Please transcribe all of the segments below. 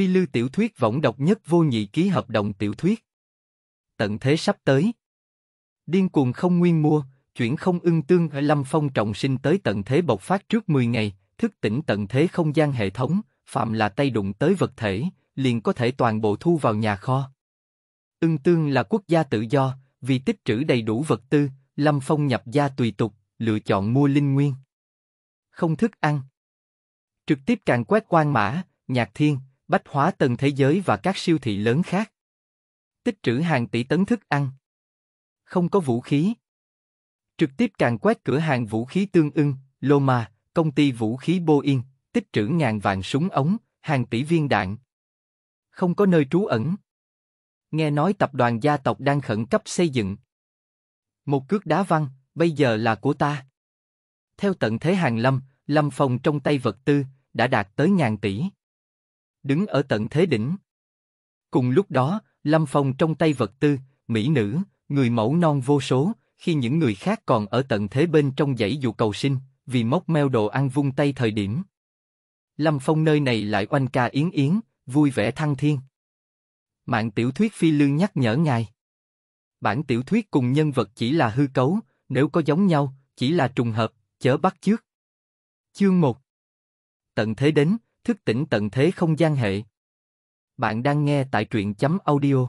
Phi Lưu tiểu thuyết võng độc nhất vô nhị ký hợp đồng tiểu thuyết. Tận thế sắp tới. Điên cuồng không nguyên mua, chuyển không ưng tương ở Lâm Phong trọng sinh tới tận thế bộc phát trước 10 ngày, thức tỉnh tận thế không gian hệ thống, phạm là tay đụng tới vật thể, liền có thể toàn bộ thu vào nhà kho. Ưng tương là quốc gia tự do, vì tích trữ đầy đủ vật tư, Lâm Phong nhập gia tùy tục, lựa chọn mua linh nguyên. Không thức ăn. Trực tiếp càng quét quan mã, nhạc thiên, bách hóa tầng thế giới và các siêu thị lớn khác. Tích trữ hàng tỷ tấn thức ăn. Không có vũ khí. Trực tiếp càng quét cửa hàng vũ khí tương ưng, Loma, công ty vũ khí Boeing, tích trữ ngàn vàng súng ống, hàng tỷ viên đạn. Không có nơi trú ẩn. Nghe nói tập đoàn gia tộc đang khẩn cấp xây dựng. Một cước đá văng, bây giờ là của ta. Theo tận thế hàng lâm, lâm phòng trong tay vật tư, đã đạt tới ngàn tỷ đứng ở tận thế đỉnh. Cùng lúc đó, Lâm Phong trong tay vật tư, mỹ nữ, người mẫu non vô số, khi những người khác còn ở tận thế bên trong dãy dù cầu sinh, vì móc meo đồ ăn vung tay thời điểm. Lâm Phong nơi này lại oanh ca yến yến, vui vẻ thăng thiên. Mạng tiểu thuyết phi lương nhắc nhở ngài. Bản tiểu thuyết cùng nhân vật chỉ là hư cấu, nếu có giống nhau, chỉ là trùng hợp, chớ bắt chước. Chương 1 Tận thế đến, thức tỉnh tận thế không gian hệ. Bạn đang nghe tại truyện chấm audio.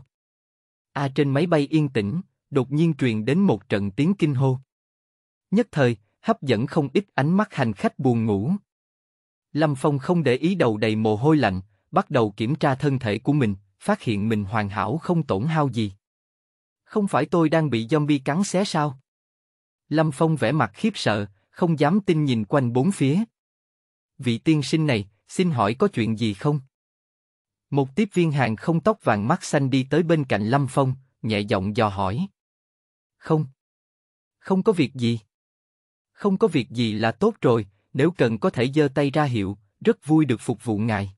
A à, trên máy bay yên tĩnh, đột nhiên truyền đến một trận tiếng kinh hô. Nhất thời, hấp dẫn không ít ánh mắt hành khách buồn ngủ. Lâm Phong không để ý đầu đầy mồ hôi lạnh, bắt đầu kiểm tra thân thể của mình, phát hiện mình hoàn hảo không tổn hao gì. Không phải tôi đang bị zombie cắn xé sao? Lâm Phong vẻ mặt khiếp sợ, không dám tin nhìn quanh bốn phía. Vị tiên sinh này, Xin hỏi có chuyện gì không? Một tiếp viên hàng không tóc vàng mắt xanh đi tới bên cạnh Lâm Phong, nhẹ giọng dò hỏi. Không. Không có việc gì. Không có việc gì là tốt rồi, nếu cần có thể giơ tay ra hiệu, rất vui được phục vụ ngài.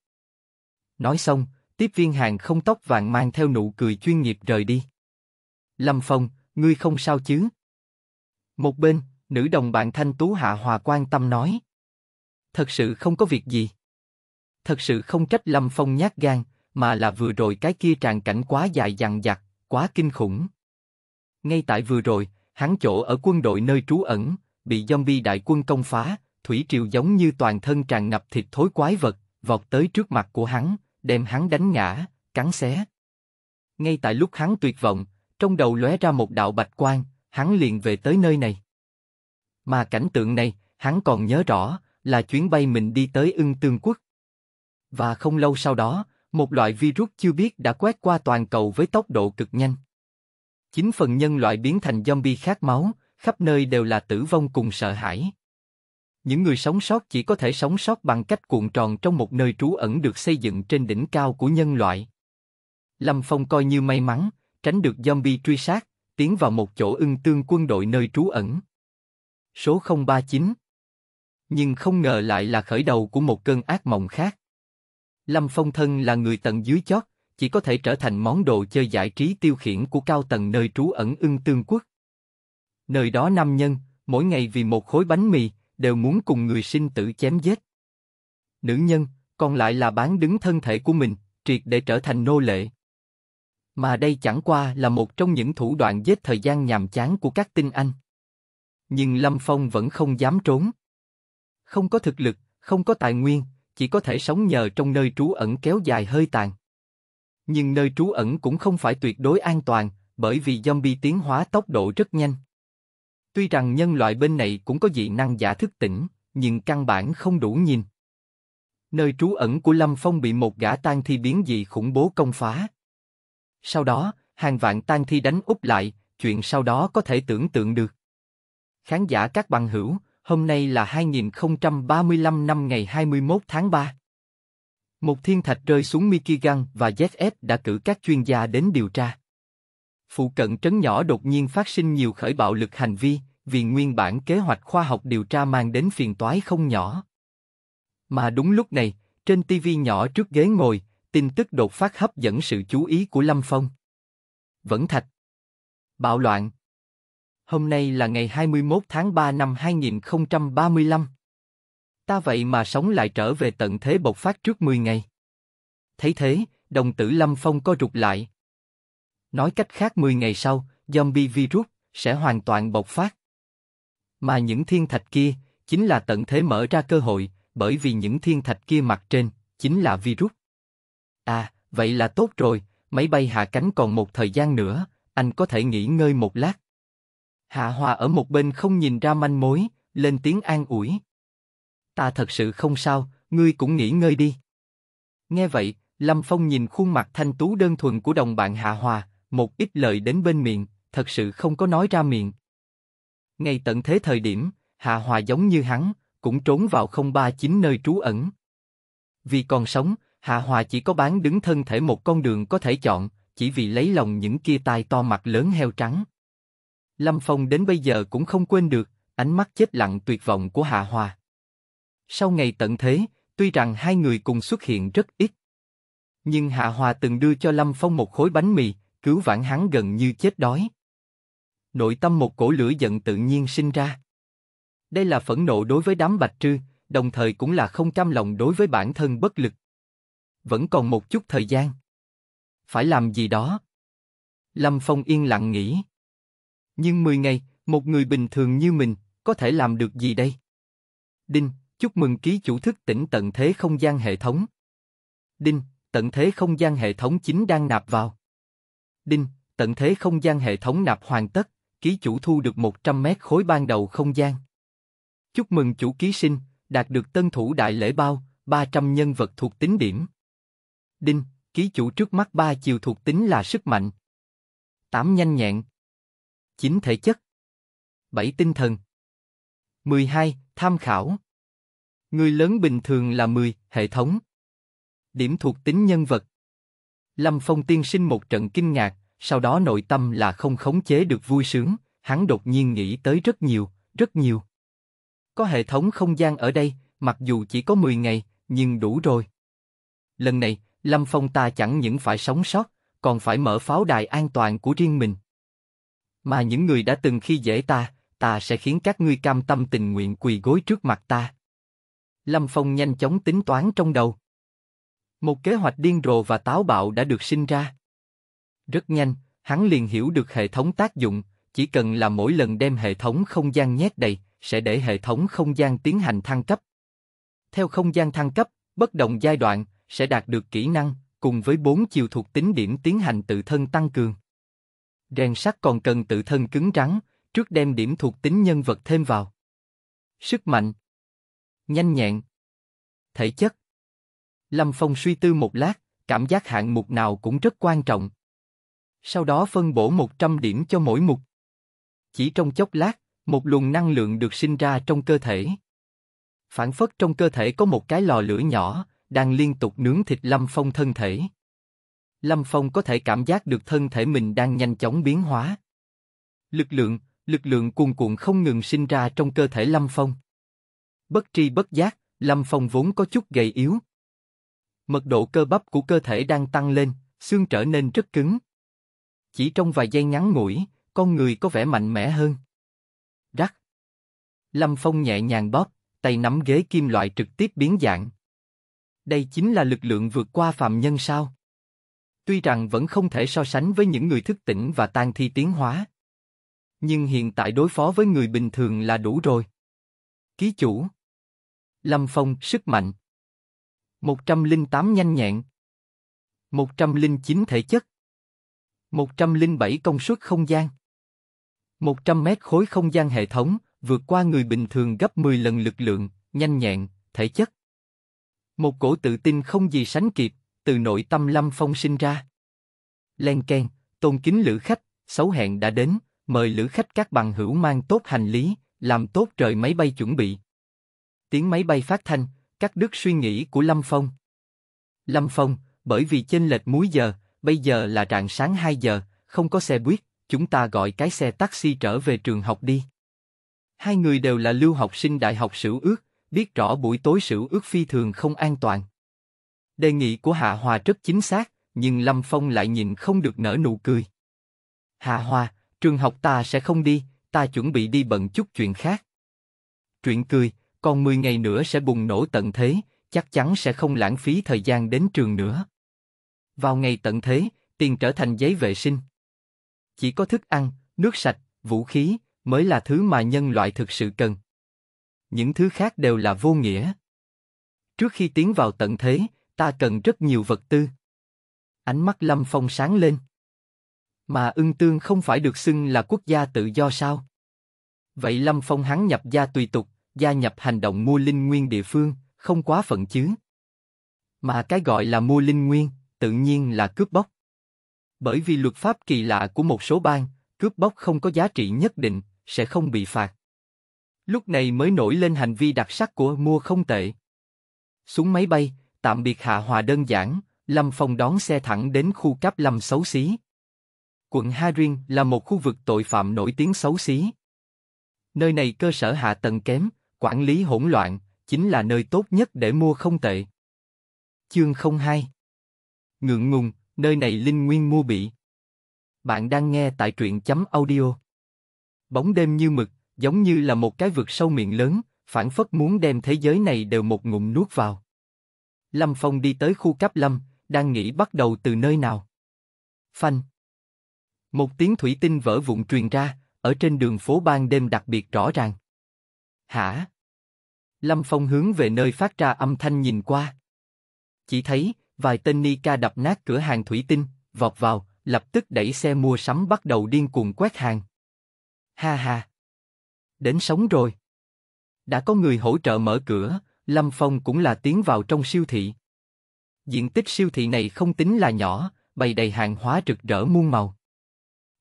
Nói xong, tiếp viên hàng không tóc vàng mang theo nụ cười chuyên nghiệp rời đi. Lâm Phong, ngươi không sao chứ? Một bên, nữ đồng bạn thanh tú Hạ Hòa quan tâm nói. Thật sự không có việc gì thật sự không trách Lâm Phong nhát gan, mà là vừa rồi cái kia tràn cảnh quá dài dằng dặc, quá kinh khủng. Ngay tại vừa rồi, hắn chỗ ở quân đội nơi trú ẩn, bị zombie đại quân công phá, thủy triều giống như toàn thân tràn ngập thịt thối quái vật, vọt tới trước mặt của hắn, đem hắn đánh ngã, cắn xé. Ngay tại lúc hắn tuyệt vọng, trong đầu lóe ra một đạo bạch quang, hắn liền về tới nơi này. Mà cảnh tượng này, hắn còn nhớ rõ, là chuyến bay mình đi tới ưng tương quốc, và không lâu sau đó, một loại virus chưa biết đã quét qua toàn cầu với tốc độ cực nhanh. Chính phần nhân loại biến thành zombie khát máu, khắp nơi đều là tử vong cùng sợ hãi. Những người sống sót chỉ có thể sống sót bằng cách cuộn tròn trong một nơi trú ẩn được xây dựng trên đỉnh cao của nhân loại. Lâm Phong coi như may mắn, tránh được zombie truy sát, tiến vào một chỗ ưng tương quân đội nơi trú ẩn. Số 039 Nhưng không ngờ lại là khởi đầu của một cơn ác mộng khác. Lâm Phong Thân là người tận dưới chót, chỉ có thể trở thành món đồ chơi giải trí tiêu khiển của cao tầng nơi trú ẩn ưng tương quốc. Nơi đó nam nhân, mỗi ngày vì một khối bánh mì, đều muốn cùng người sinh tử chém giết. Nữ nhân, còn lại là bán đứng thân thể của mình, triệt để trở thành nô lệ. Mà đây chẳng qua là một trong những thủ đoạn giết thời gian nhàm chán của các tinh anh. Nhưng Lâm Phong vẫn không dám trốn. Không có thực lực, không có tài nguyên, chỉ có thể sống nhờ trong nơi trú ẩn kéo dài hơi tàn. Nhưng nơi trú ẩn cũng không phải tuyệt đối an toàn, bởi vì zombie tiến hóa tốc độ rất nhanh. Tuy rằng nhân loại bên này cũng có dị năng giả thức tỉnh, nhưng căn bản không đủ nhìn. Nơi trú ẩn của Lâm Phong bị một gã tan thi biến dị khủng bố công phá. Sau đó, hàng vạn tan thi đánh úp lại, chuyện sau đó có thể tưởng tượng được. Khán giả các bằng hữu, Hôm nay là 2035 năm ngày 21 tháng 3. Một thiên thạch rơi xuống Michigan và ZF đã cử các chuyên gia đến điều tra. Phụ cận trấn nhỏ đột nhiên phát sinh nhiều khởi bạo lực hành vi, vì nguyên bản kế hoạch khoa học điều tra mang đến phiền toái không nhỏ. Mà đúng lúc này, trên TV nhỏ trước ghế ngồi, tin tức đột phát hấp dẫn sự chú ý của Lâm Phong. Vẫn thạch. Bạo loạn. Hôm nay là ngày 21 tháng 3 năm 2035. Ta vậy mà sống lại trở về tận thế bộc phát trước 10 ngày. Thấy thế, đồng tử Lâm Phong co rụt lại. Nói cách khác 10 ngày sau, zombie virus sẽ hoàn toàn bộc phát. Mà những thiên thạch kia chính là tận thế mở ra cơ hội, bởi vì những thiên thạch kia mặt trên chính là virus. À, vậy là tốt rồi, máy bay hạ cánh còn một thời gian nữa, anh có thể nghỉ ngơi một lát. Hạ Hòa ở một bên không nhìn ra manh mối, lên tiếng an ủi. Ta thật sự không sao, ngươi cũng nghỉ ngơi đi. Nghe vậy, Lâm Phong nhìn khuôn mặt thanh tú đơn thuần của đồng bạn Hạ Hòa, một ít lời đến bên miệng, thật sự không có nói ra miệng. Ngay tận thế thời điểm, Hạ Hòa giống như hắn, cũng trốn vào không ba 039 nơi trú ẩn. Vì còn sống, Hạ Hòa chỉ có bán đứng thân thể một con đường có thể chọn, chỉ vì lấy lòng những kia tai to mặt lớn heo trắng. Lâm Phong đến bây giờ cũng không quên được ánh mắt chết lặng tuyệt vọng của Hạ Hòa. Sau ngày tận thế, tuy rằng hai người cùng xuất hiện rất ít, nhưng Hạ Hòa từng đưa cho Lâm Phong một khối bánh mì, cứu vãn hắn gần như chết đói. Nội tâm một cổ lửa giận tự nhiên sinh ra. Đây là phẫn nộ đối với đám bạch trư, đồng thời cũng là không cam lòng đối với bản thân bất lực. Vẫn còn một chút thời gian. Phải làm gì đó. Lâm Phong yên lặng nghĩ. Nhưng 10 ngày, một người bình thường như mình, có thể làm được gì đây? Đinh, chúc mừng ký chủ thức tỉnh tận thế không gian hệ thống. Đinh, tận thế không gian hệ thống chính đang nạp vào. Đinh, tận thế không gian hệ thống nạp hoàn tất, ký chủ thu được 100 mét khối ban đầu không gian. Chúc mừng chủ ký sinh, đạt được tân thủ đại lễ bao, 300 nhân vật thuộc tính điểm. Đinh, ký chủ trước mắt ba chiều thuộc tính là sức mạnh. 8 nhanh nhẹn, 9 thể chất, 7 tinh thần. 12. Tham khảo Người lớn bình thường là 10, hệ thống. Điểm thuộc tính nhân vật Lâm Phong tiên sinh một trận kinh ngạc, sau đó nội tâm là không khống chế được vui sướng, hắn đột nhiên nghĩ tới rất nhiều, rất nhiều. Có hệ thống không gian ở đây, mặc dù chỉ có 10 ngày, nhưng đủ rồi. Lần này, Lâm Phong ta chẳng những phải sống sót, còn phải mở pháo đài an toàn của riêng mình. Mà những người đã từng khi dễ ta, ta sẽ khiến các ngươi cam tâm tình nguyện quỳ gối trước mặt ta. Lâm Phong nhanh chóng tính toán trong đầu. Một kế hoạch điên rồ và táo bạo đã được sinh ra. Rất nhanh, hắn liền hiểu được hệ thống tác dụng, chỉ cần là mỗi lần đem hệ thống không gian nhét đầy, sẽ để hệ thống không gian tiến hành thăng cấp. Theo không gian thăng cấp, bất động giai đoạn sẽ đạt được kỹ năng cùng với bốn chiều thuộc tính điểm tiến hành tự thân tăng cường đen sắc còn cần tự thân cứng rắn, trước đem điểm thuộc tính nhân vật thêm vào. Sức mạnh, nhanh nhẹn, thể chất. Lâm Phong suy tư một lát, cảm giác hạng mục nào cũng rất quan trọng. Sau đó phân bổ 100 điểm cho mỗi mục. Chỉ trong chốc lát, một luồng năng lượng được sinh ra trong cơ thể. Phản phất trong cơ thể có một cái lò lửa nhỏ, đang liên tục nướng thịt Lâm Phong thân thể. Lâm Phong có thể cảm giác được thân thể mình đang nhanh chóng biến hóa. Lực lượng, lực lượng cuồn cuộn không ngừng sinh ra trong cơ thể Lâm Phong. Bất tri bất giác, Lâm Phong vốn có chút gầy yếu. Mật độ cơ bắp của cơ thể đang tăng lên, xương trở nên rất cứng. Chỉ trong vài giây ngắn ngủi, con người có vẻ mạnh mẽ hơn. Rắc. Lâm Phong nhẹ nhàng bóp, tay nắm ghế kim loại trực tiếp biến dạng. Đây chính là lực lượng vượt qua phạm nhân sao? Tuy rằng vẫn không thể so sánh với những người thức tỉnh và tan thi tiến hóa. Nhưng hiện tại đối phó với người bình thường là đủ rồi. Ký chủ Lâm Phong, sức mạnh 108 nhanh nhẹn 109 thể chất 107 công suất không gian 100 mét khối không gian hệ thống, vượt qua người bình thường gấp 10 lần lực lượng, nhanh nhẹn, thể chất. Một cổ tự tin không gì sánh kịp, từ nội tâm Lâm Phong sinh ra. Len keng, tôn kính lữ khách, xấu hẹn đã đến, mời lữ khách các bằng hữu mang tốt hành lý, làm tốt trời máy bay chuẩn bị. Tiếng máy bay phát thanh, cắt đứt suy nghĩ của Lâm Phong. Lâm Phong, bởi vì chênh lệch múi giờ, bây giờ là rạng sáng 2 giờ, không có xe buýt, chúng ta gọi cái xe taxi trở về trường học đi. Hai người đều là lưu học sinh đại học sử ước, biết rõ buổi tối sử ước phi thường không an toàn. Đề nghị của Hạ Hòa rất chính xác, nhưng Lâm Phong lại nhìn không được nở nụ cười. Hạ Hòa, trường học ta sẽ không đi, ta chuẩn bị đi bận chút chuyện khác. Chuyện cười, còn 10 ngày nữa sẽ bùng nổ tận thế, chắc chắn sẽ không lãng phí thời gian đến trường nữa. Vào ngày tận thế, tiền trở thành giấy vệ sinh. Chỉ có thức ăn, nước sạch, vũ khí mới là thứ mà nhân loại thực sự cần. Những thứ khác đều là vô nghĩa. Trước khi tiến vào tận thế, ta cần rất nhiều vật tư. Ánh mắt Lâm Phong sáng lên. Mà ưng tương không phải được xưng là quốc gia tự do sao? Vậy Lâm Phong hắn nhập gia tùy tục, gia nhập hành động mua linh nguyên địa phương, không quá phận chứ? Mà cái gọi là mua linh nguyên, tự nhiên là cướp bóc. Bởi vì luật pháp kỳ lạ của một số bang, cướp bóc không có giá trị nhất định, sẽ không bị phạt. Lúc này mới nổi lên hành vi đặc sắc của mua không tệ. Xuống máy bay, tạm biệt Hạ Hòa đơn giản, Lâm Phong đón xe thẳng đến khu cáp Lâm xấu xí. Quận Ha là một khu vực tội phạm nổi tiếng xấu xí. Nơi này cơ sở hạ tầng kém, quản lý hỗn loạn, chính là nơi tốt nhất để mua không tệ. Chương 02 Ngượng ngùng, nơi này Linh Nguyên mua bị. Bạn đang nghe tại truyện chấm audio. Bóng đêm như mực, giống như là một cái vực sâu miệng lớn, phản phất muốn đem thế giới này đều một ngụm nuốt vào. Lâm Phong đi tới khu cáp lâm, đang nghĩ bắt đầu từ nơi nào. Phanh. Một tiếng thủy tinh vỡ vụn truyền ra, ở trên đường phố ban đêm đặc biệt rõ ràng. Hả? Lâm Phong hướng về nơi phát ra âm thanh nhìn qua. Chỉ thấy, vài tên ni ca đập nát cửa hàng thủy tinh, vọt vào, lập tức đẩy xe mua sắm bắt đầu điên cuồng quét hàng. Ha ha! Đến sống rồi! Đã có người hỗ trợ mở cửa, Lâm Phong cũng là tiến vào trong siêu thị. Diện tích siêu thị này không tính là nhỏ, bày đầy hàng hóa rực rỡ muôn màu.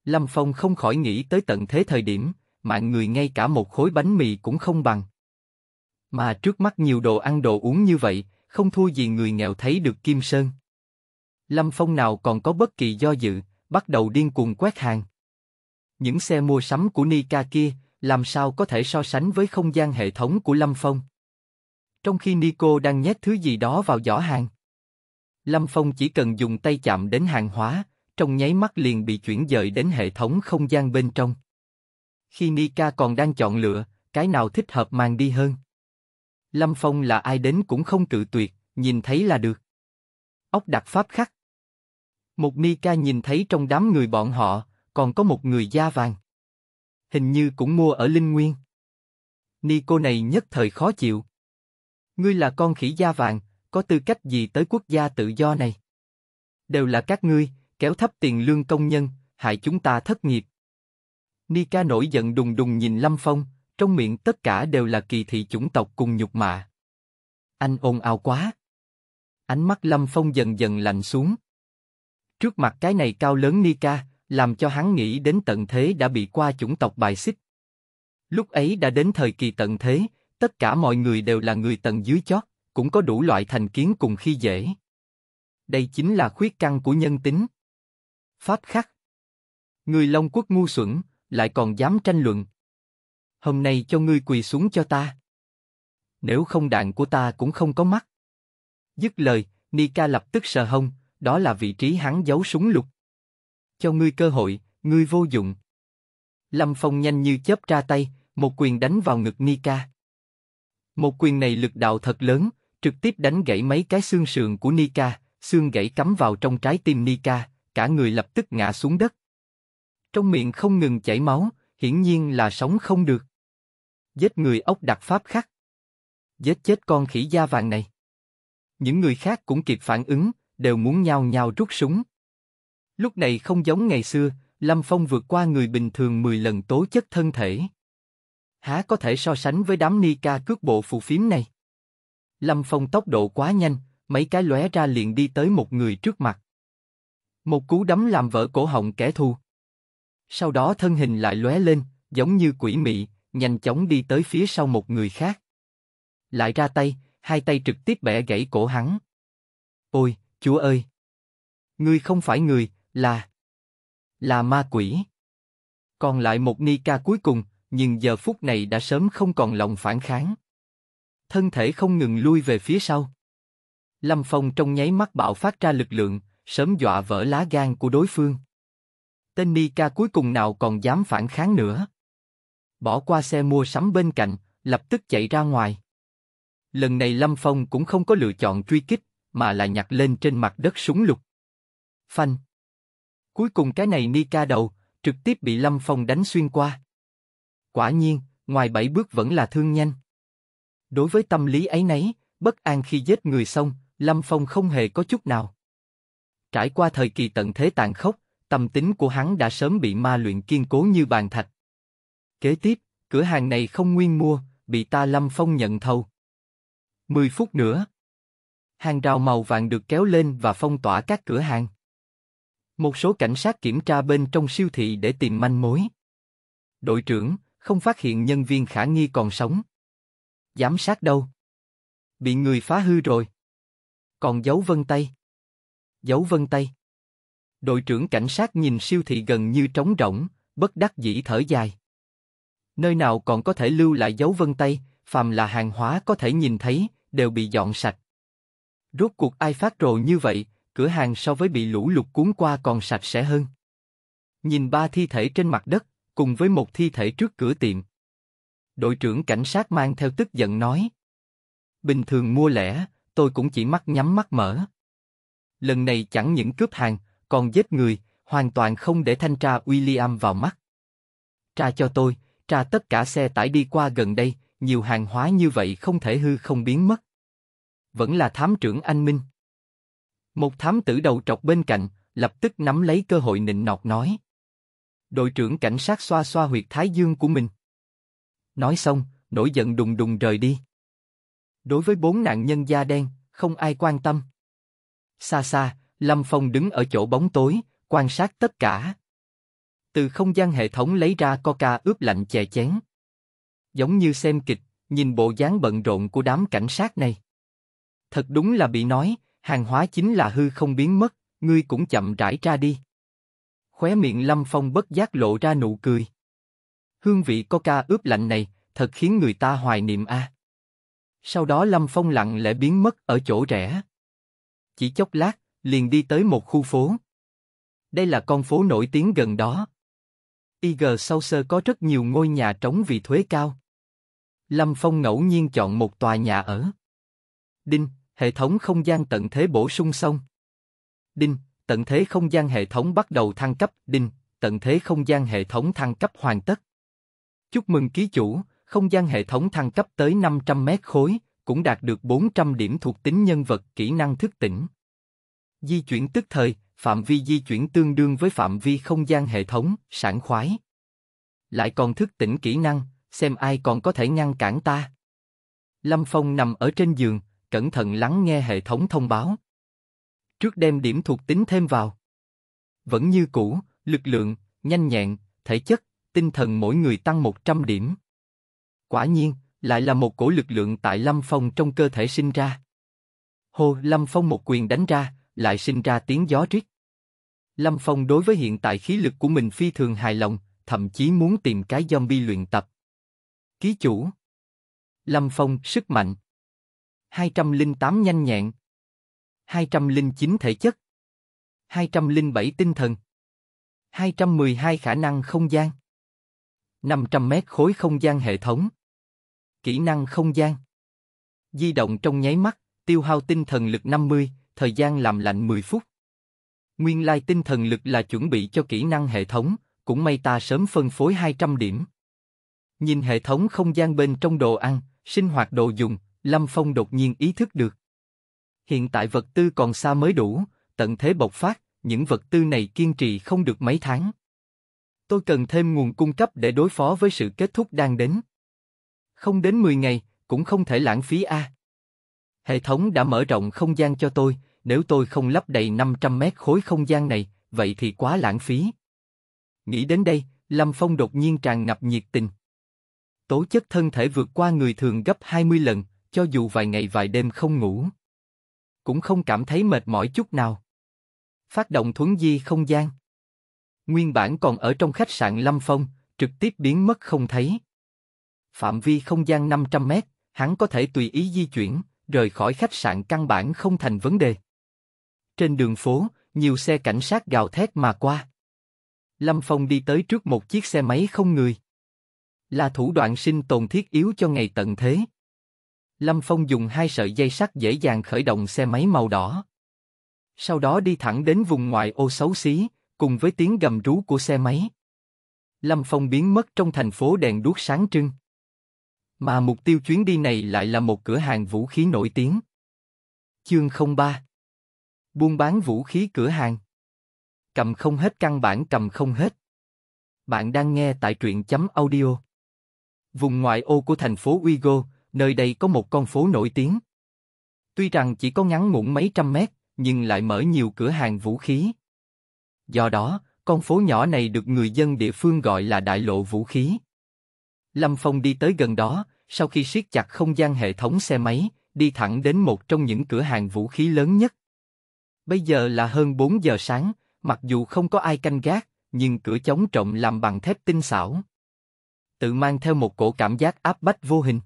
Lâm Phong không khỏi nghĩ tới tận thế thời điểm, mạng người ngay cả một khối bánh mì cũng không bằng. Mà trước mắt nhiều đồ ăn đồ uống như vậy, không thua gì người nghèo thấy được Kim Sơn. Lâm Phong nào còn có bất kỳ do dự, bắt đầu điên cuồng quét hàng. Những xe mua sắm của Nika kia, làm sao có thể so sánh với không gian hệ thống của Lâm Phong? Trong khi Nico đang nhét thứ gì đó vào giỏ hàng. Lâm Phong chỉ cần dùng tay chạm đến hàng hóa, trong nháy mắt liền bị chuyển dời đến hệ thống không gian bên trong. Khi Nika còn đang chọn lựa, cái nào thích hợp mang đi hơn. Lâm Phong là ai đến cũng không cự tuyệt, nhìn thấy là được. Ốc đặt pháp khắc. Một Nika nhìn thấy trong đám người bọn họ, còn có một người da vàng. Hình như cũng mua ở Linh Nguyên. Nico này nhất thời khó chịu. Ngươi là con khỉ da vàng, có tư cách gì tới quốc gia tự do này? Đều là các ngươi, kéo thấp tiền lương công nhân, hại chúng ta thất nghiệp. Nika nổi giận đùng đùng nhìn Lâm Phong, trong miệng tất cả đều là kỳ thị chủng tộc cùng nhục mạ. Anh ồn ào quá. Ánh mắt Lâm Phong dần dần lạnh xuống. Trước mặt cái này cao lớn Nika, làm cho hắn nghĩ đến tận thế đã bị qua chủng tộc bài xích. Lúc ấy đã đến thời kỳ tận thế, tất cả mọi người đều là người tầng dưới chót, cũng có đủ loại thành kiến cùng khi dễ. Đây chính là khuyết căn của nhân tính. Pháp khắc. Người Long Quốc ngu xuẩn, lại còn dám tranh luận. Hôm nay cho ngươi quỳ xuống cho ta. Nếu không đạn của ta cũng không có mắt. Dứt lời, Nika lập tức sờ hông, đó là vị trí hắn giấu súng lục. Cho ngươi cơ hội, ngươi vô dụng. Lâm Phong nhanh như chớp ra tay, một quyền đánh vào ngực Nika. Một quyền này lực đạo thật lớn, trực tiếp đánh gãy mấy cái xương sườn của Nika, xương gãy cắm vào trong trái tim Nika, cả người lập tức ngã xuống đất. Trong miệng không ngừng chảy máu, hiển nhiên là sống không được. Giết người ốc đặc pháp khắc. Giết chết con khỉ da vàng này. Những người khác cũng kịp phản ứng, đều muốn nhao nhao rút súng. Lúc này không giống ngày xưa, Lâm Phong vượt qua người bình thường 10 lần tố chất thân thể há có thể so sánh với đám ni ca cước bộ phù phiếm này. Lâm Phong tốc độ quá nhanh, mấy cái lóe ra liền đi tới một người trước mặt. Một cú đấm làm vỡ cổ họng kẻ thù. Sau đó thân hình lại lóe lên, giống như quỷ mị, nhanh chóng đi tới phía sau một người khác. Lại ra tay, hai tay trực tiếp bẻ gãy cổ hắn. Ôi, chúa ơi! Ngươi không phải người, là... là ma quỷ. Còn lại một ni ca cuối cùng, nhưng giờ phút này đã sớm không còn lòng phản kháng. Thân thể không ngừng lui về phía sau. Lâm Phong trong nháy mắt bạo phát ra lực lượng, sớm dọa vỡ lá gan của đối phương. Tên Nika cuối cùng nào còn dám phản kháng nữa. Bỏ qua xe mua sắm bên cạnh, lập tức chạy ra ngoài. Lần này Lâm Phong cũng không có lựa chọn truy kích, mà là nhặt lên trên mặt đất súng lục. Phanh. Cuối cùng cái này Nika đầu, trực tiếp bị Lâm Phong đánh xuyên qua. Quả nhiên, ngoài bảy bước vẫn là thương nhanh. Đối với tâm lý ấy nấy, bất an khi giết người xong, Lâm Phong không hề có chút nào. Trải qua thời kỳ tận thế tàn khốc, tâm tính của hắn đã sớm bị ma luyện kiên cố như bàn thạch. Kế tiếp, cửa hàng này không nguyên mua, bị ta Lâm Phong nhận thầu. mười phút nữa. Hàng rào màu vàng được kéo lên và phong tỏa các cửa hàng. Một số cảnh sát kiểm tra bên trong siêu thị để tìm manh mối. Đội trưởng, không phát hiện nhân viên khả nghi còn sống. Giám sát đâu? Bị người phá hư rồi. Còn dấu vân tay. Dấu vân tay. Đội trưởng cảnh sát nhìn siêu thị gần như trống rỗng, bất đắc dĩ thở dài. Nơi nào còn có thể lưu lại dấu vân tay, phàm là hàng hóa có thể nhìn thấy, đều bị dọn sạch. Rốt cuộc ai phát rồi như vậy, cửa hàng so với bị lũ lụt cuốn qua còn sạch sẽ hơn. Nhìn ba thi thể trên mặt đất, cùng với một thi thể trước cửa tiệm. Đội trưởng cảnh sát mang theo tức giận nói. Bình thường mua lẻ, tôi cũng chỉ mắt nhắm mắt mở. Lần này chẳng những cướp hàng, còn giết người, hoàn toàn không để thanh tra William vào mắt. Tra cho tôi, tra tất cả xe tải đi qua gần đây, nhiều hàng hóa như vậy không thể hư không biến mất. Vẫn là thám trưởng anh Minh. Một thám tử đầu trọc bên cạnh, lập tức nắm lấy cơ hội nịnh nọt nói đội trưởng cảnh sát xoa xoa huyệt thái dương của mình. Nói xong, nổi giận đùng đùng rời đi. Đối với bốn nạn nhân da đen, không ai quan tâm. Xa xa, Lâm Phong đứng ở chỗ bóng tối, quan sát tất cả. Từ không gian hệ thống lấy ra coca ướp lạnh chè chén. Giống như xem kịch, nhìn bộ dáng bận rộn của đám cảnh sát này. Thật đúng là bị nói, hàng hóa chính là hư không biến mất, ngươi cũng chậm rãi ra đi. Khóe miệng Lâm Phong bất giác lộ ra nụ cười. Hương vị coca ướp lạnh này, thật khiến người ta hoài niệm a. À. Sau đó Lâm Phong lặng lẽ biến mất ở chỗ rẽ. Chỉ chốc lát, liền đi tới một khu phố. Đây là con phố nổi tiếng gần đó. IG sau sơ có rất nhiều ngôi nhà trống vì thuế cao. Lâm Phong ngẫu nhiên chọn một tòa nhà ở. Đinh, hệ thống không gian tận thế bổ sung xong. Đinh, Tận thế không gian hệ thống bắt đầu thăng cấp, đinh, tận thế không gian hệ thống thăng cấp hoàn tất. Chúc mừng ký chủ, không gian hệ thống thăng cấp tới 500 mét khối, cũng đạt được 400 điểm thuộc tính nhân vật kỹ năng thức tỉnh. Di chuyển tức thời, phạm vi di chuyển tương đương với phạm vi không gian hệ thống, sản khoái. Lại còn thức tỉnh kỹ năng, xem ai còn có thể ngăn cản ta. Lâm Phong nằm ở trên giường, cẩn thận lắng nghe hệ thống thông báo trước đem điểm thuộc tính thêm vào. Vẫn như cũ, lực lượng, nhanh nhẹn, thể chất, tinh thần mỗi người tăng 100 điểm. Quả nhiên, lại là một cổ lực lượng tại Lâm Phong trong cơ thể sinh ra. Hồ Lâm Phong một quyền đánh ra, lại sinh ra tiếng gió rít. Lâm Phong đối với hiện tại khí lực của mình phi thường hài lòng, thậm chí muốn tìm cái zombie luyện tập. Ký chủ Lâm Phong sức mạnh 208 nhanh nhẹn 209 thể chất, 207 tinh thần, 212 khả năng không gian, 500 mét khối không gian hệ thống, kỹ năng không gian, di động trong nháy mắt, tiêu hao tinh thần lực 50, thời gian làm lạnh 10 phút. Nguyên lai tinh thần lực là chuẩn bị cho kỹ năng hệ thống, cũng may ta sớm phân phối 200 điểm. Nhìn hệ thống không gian bên trong đồ ăn, sinh hoạt đồ dùng, Lâm Phong đột nhiên ý thức được hiện tại vật tư còn xa mới đủ, tận thế bộc phát, những vật tư này kiên trì không được mấy tháng. Tôi cần thêm nguồn cung cấp để đối phó với sự kết thúc đang đến. Không đến 10 ngày, cũng không thể lãng phí a. À. Hệ thống đã mở rộng không gian cho tôi, nếu tôi không lấp đầy 500 mét khối không gian này, vậy thì quá lãng phí. Nghĩ đến đây, Lâm Phong đột nhiên tràn ngập nhiệt tình. Tố chất thân thể vượt qua người thường gấp 20 lần, cho dù vài ngày vài đêm không ngủ cũng không cảm thấy mệt mỏi chút nào. Phát động thuấn di không gian. Nguyên bản còn ở trong khách sạn Lâm Phong, trực tiếp biến mất không thấy. Phạm vi không gian 500 mét, hắn có thể tùy ý di chuyển, rời khỏi khách sạn căn bản không thành vấn đề. Trên đường phố, nhiều xe cảnh sát gào thét mà qua. Lâm Phong đi tới trước một chiếc xe máy không người. Là thủ đoạn sinh tồn thiết yếu cho ngày tận thế. Lâm Phong dùng hai sợi dây sắt dễ dàng khởi động xe máy màu đỏ. Sau đó đi thẳng đến vùng ngoại ô xấu xí, cùng với tiếng gầm rú của xe máy. Lâm Phong biến mất trong thành phố đèn đuốc sáng trưng. Mà mục tiêu chuyến đi này lại là một cửa hàng vũ khí nổi tiếng. Chương 03 Buôn bán vũ khí cửa hàng Cầm không hết căn bản cầm không hết. Bạn đang nghe tại truyện chấm audio. Vùng ngoại ô của thành phố Uygo, nơi đây có một con phố nổi tiếng. Tuy rằng chỉ có ngắn ngủn mấy trăm mét, nhưng lại mở nhiều cửa hàng vũ khí. Do đó, con phố nhỏ này được người dân địa phương gọi là đại lộ vũ khí. Lâm Phong đi tới gần đó, sau khi siết chặt không gian hệ thống xe máy, đi thẳng đến một trong những cửa hàng vũ khí lớn nhất. Bây giờ là hơn 4 giờ sáng, mặc dù không có ai canh gác, nhưng cửa chống trộm làm bằng thép tinh xảo. Tự mang theo một cổ cảm giác áp bách vô hình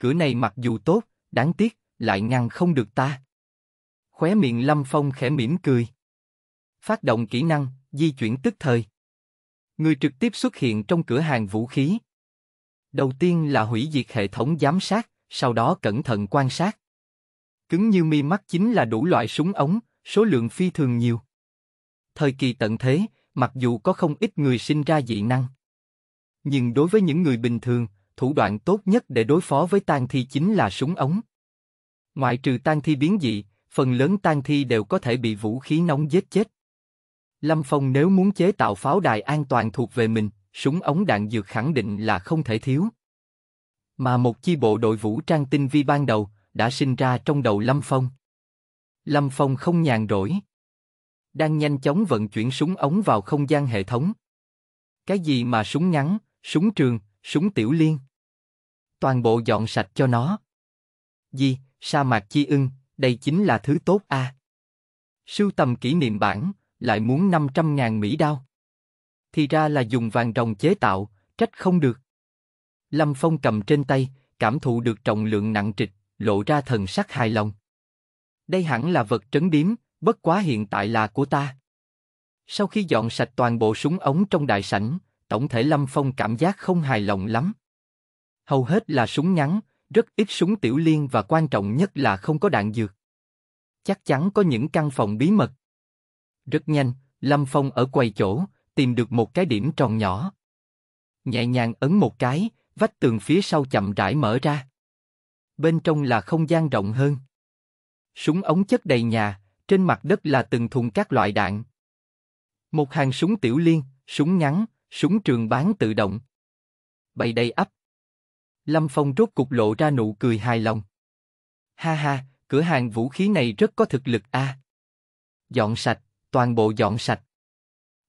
cửa này mặc dù tốt, đáng tiếc, lại ngăn không được ta. Khóe miệng Lâm Phong khẽ mỉm cười. Phát động kỹ năng, di chuyển tức thời. Người trực tiếp xuất hiện trong cửa hàng vũ khí. Đầu tiên là hủy diệt hệ thống giám sát, sau đó cẩn thận quan sát. Cứng như mi mắt chính là đủ loại súng ống, số lượng phi thường nhiều. Thời kỳ tận thế, mặc dù có không ít người sinh ra dị năng. Nhưng đối với những người bình thường, thủ đoạn tốt nhất để đối phó với tang thi chính là súng ống. Ngoại trừ tang thi biến dị, phần lớn tang thi đều có thể bị vũ khí nóng giết chết. Lâm Phong nếu muốn chế tạo pháo đài an toàn thuộc về mình, súng ống đạn dược khẳng định là không thể thiếu. Mà một chi bộ đội vũ trang tinh vi ban đầu đã sinh ra trong đầu Lâm Phong. Lâm Phong không nhàn rỗi, đang nhanh chóng vận chuyển súng ống vào không gian hệ thống. Cái gì mà súng ngắn, súng trường, súng tiểu liên. Toàn bộ dọn sạch cho nó. Gì, sa mạc chi ưng, đây chính là thứ tốt a. À? Sưu tầm kỷ niệm bản, lại muốn 500.000 Mỹ đao. Thì ra là dùng vàng rồng chế tạo, trách không được. Lâm Phong cầm trên tay, cảm thụ được trọng lượng nặng trịch, lộ ra thần sắc hài lòng. Đây hẳn là vật trấn điếm, bất quá hiện tại là của ta. Sau khi dọn sạch toàn bộ súng ống trong đại sảnh, tổng thể Lâm Phong cảm giác không hài lòng lắm. Hầu hết là súng ngắn, rất ít súng tiểu liên và quan trọng nhất là không có đạn dược. Chắc chắn có những căn phòng bí mật. Rất nhanh, Lâm Phong ở quầy chỗ, tìm được một cái điểm tròn nhỏ. Nhẹ nhàng ấn một cái, vách tường phía sau chậm rãi mở ra. Bên trong là không gian rộng hơn. Súng ống chất đầy nhà, trên mặt đất là từng thùng các loại đạn. Một hàng súng tiểu liên, súng ngắn, Súng trường bán tự động. Bay đây ấp. Lâm Phong rốt cục lộ ra nụ cười hài lòng. Ha ha, cửa hàng vũ khí này rất có thực lực a. À. Dọn sạch, toàn bộ dọn sạch.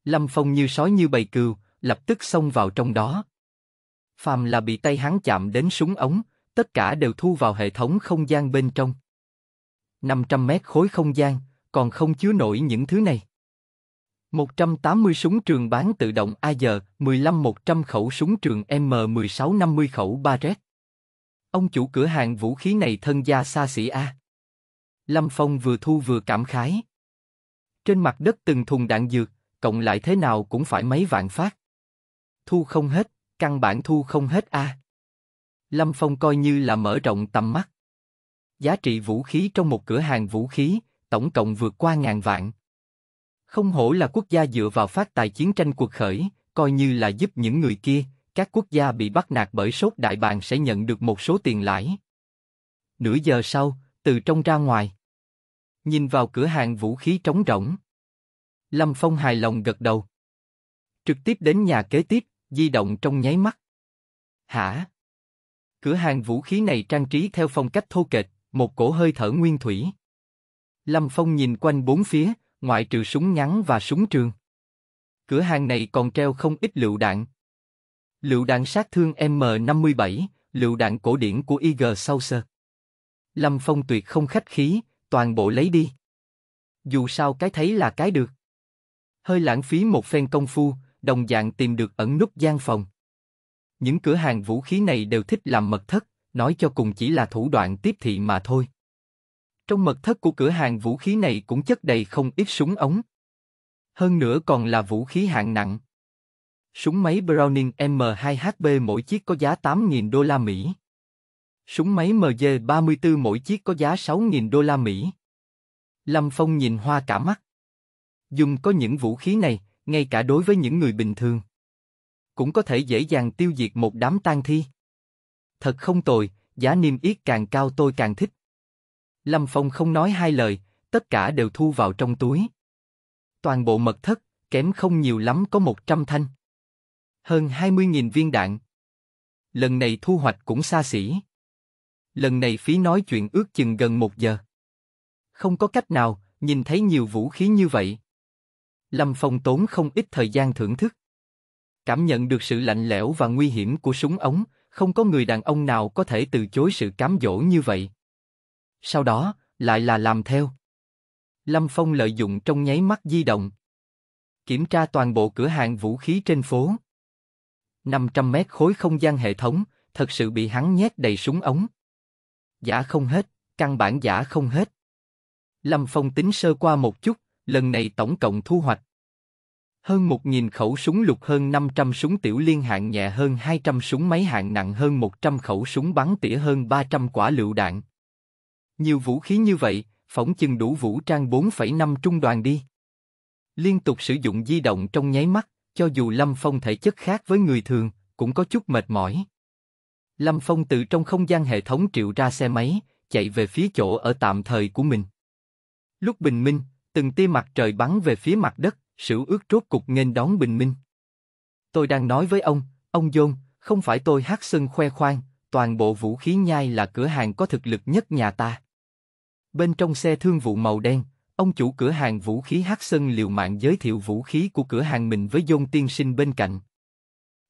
Lâm Phong như sói như bầy cừu, lập tức xông vào trong đó. Phàm là bị tay hắn chạm đến súng ống, tất cả đều thu vào hệ thống không gian bên trong. 500 mét khối không gian, còn không chứa nổi những thứ này. 180 súng trường bán tự động AR, 15 100 khẩu súng trường M16 50 khẩu Barrett. Ông chủ cửa hàng vũ khí này thân gia xa xỉ a. Lâm Phong vừa thu vừa cảm khái. Trên mặt đất từng thùng đạn dược, cộng lại thế nào cũng phải mấy vạn phát. Thu không hết, căn bản thu không hết a. Lâm Phong coi như là mở rộng tầm mắt. Giá trị vũ khí trong một cửa hàng vũ khí, tổng cộng vượt qua ngàn vạn. Không hổ là quốc gia dựa vào phát tài chiến tranh cuộc khởi, coi như là giúp những người kia, các quốc gia bị bắt nạt bởi sốt đại bàng sẽ nhận được một số tiền lãi. Nửa giờ sau, từ trong ra ngoài, nhìn vào cửa hàng vũ khí trống rỗng. Lâm Phong hài lòng gật đầu. Trực tiếp đến nhà kế tiếp, di động trong nháy mắt. Hả? Cửa hàng vũ khí này trang trí theo phong cách thô kệch, một cổ hơi thở nguyên thủy. Lâm Phong nhìn quanh bốn phía, ngoại trừ súng ngắn và súng trường. Cửa hàng này còn treo không ít lựu đạn. Lựu đạn sát thương M57, lựu đạn cổ điển của IG Saucer. Lâm Phong tuyệt không khách khí, toàn bộ lấy đi. Dù sao cái thấy là cái được. Hơi lãng phí một phen công phu, đồng dạng tìm được ẩn nút gian phòng. Những cửa hàng vũ khí này đều thích làm mật thất, nói cho cùng chỉ là thủ đoạn tiếp thị mà thôi. Trong mật thất của cửa hàng vũ khí này cũng chất đầy không ít súng ống. Hơn nữa còn là vũ khí hạng nặng. Súng máy Browning M2HB mỗi chiếc có giá 8.000 đô la Mỹ. Súng máy MG34 mỗi chiếc có giá 6.000 đô la Mỹ. Lâm Phong nhìn hoa cả mắt. Dùng có những vũ khí này, ngay cả đối với những người bình thường. Cũng có thể dễ dàng tiêu diệt một đám tang thi. Thật không tồi, giá niêm yết càng cao tôi càng thích. Lâm Phong không nói hai lời, tất cả đều thu vào trong túi. Toàn bộ mật thất, kém không nhiều lắm có 100 thanh. Hơn 20.000 viên đạn. Lần này thu hoạch cũng xa xỉ. Lần này phí nói chuyện ước chừng gần một giờ. Không có cách nào, nhìn thấy nhiều vũ khí như vậy. Lâm Phong tốn không ít thời gian thưởng thức. Cảm nhận được sự lạnh lẽo và nguy hiểm của súng ống, không có người đàn ông nào có thể từ chối sự cám dỗ như vậy sau đó lại là làm theo. Lâm Phong lợi dụng trong nháy mắt di động, kiểm tra toàn bộ cửa hàng vũ khí trên phố. 500 mét khối không gian hệ thống, thật sự bị hắn nhét đầy súng ống. Giả không hết, căn bản giả không hết. Lâm Phong tính sơ qua một chút, lần này tổng cộng thu hoạch. Hơn 1.000 khẩu súng lục hơn 500 súng tiểu liên hạng nhẹ hơn 200 súng máy hạng nặng hơn 100 khẩu súng bắn tỉa hơn 300 quả lựu đạn. Nhiều vũ khí như vậy, phỏng chừng đủ vũ trang 4,5 trung đoàn đi. Liên tục sử dụng di động trong nháy mắt, cho dù Lâm Phong thể chất khác với người thường, cũng có chút mệt mỏi. Lâm Phong từ trong không gian hệ thống triệu ra xe máy, chạy về phía chỗ ở tạm thời của mình. Lúc bình minh, từng tia mặt trời bắn về phía mặt đất, sửu ước rốt cục nghênh đón bình minh. Tôi đang nói với ông, ông John, không phải tôi hát sân khoe khoang, toàn bộ vũ khí nhai là cửa hàng có thực lực nhất nhà ta. Bên trong xe thương vụ màu đen, ông chủ cửa hàng vũ khí Hắc Sơn liều mạng giới thiệu vũ khí của cửa hàng mình với John tiên sinh bên cạnh.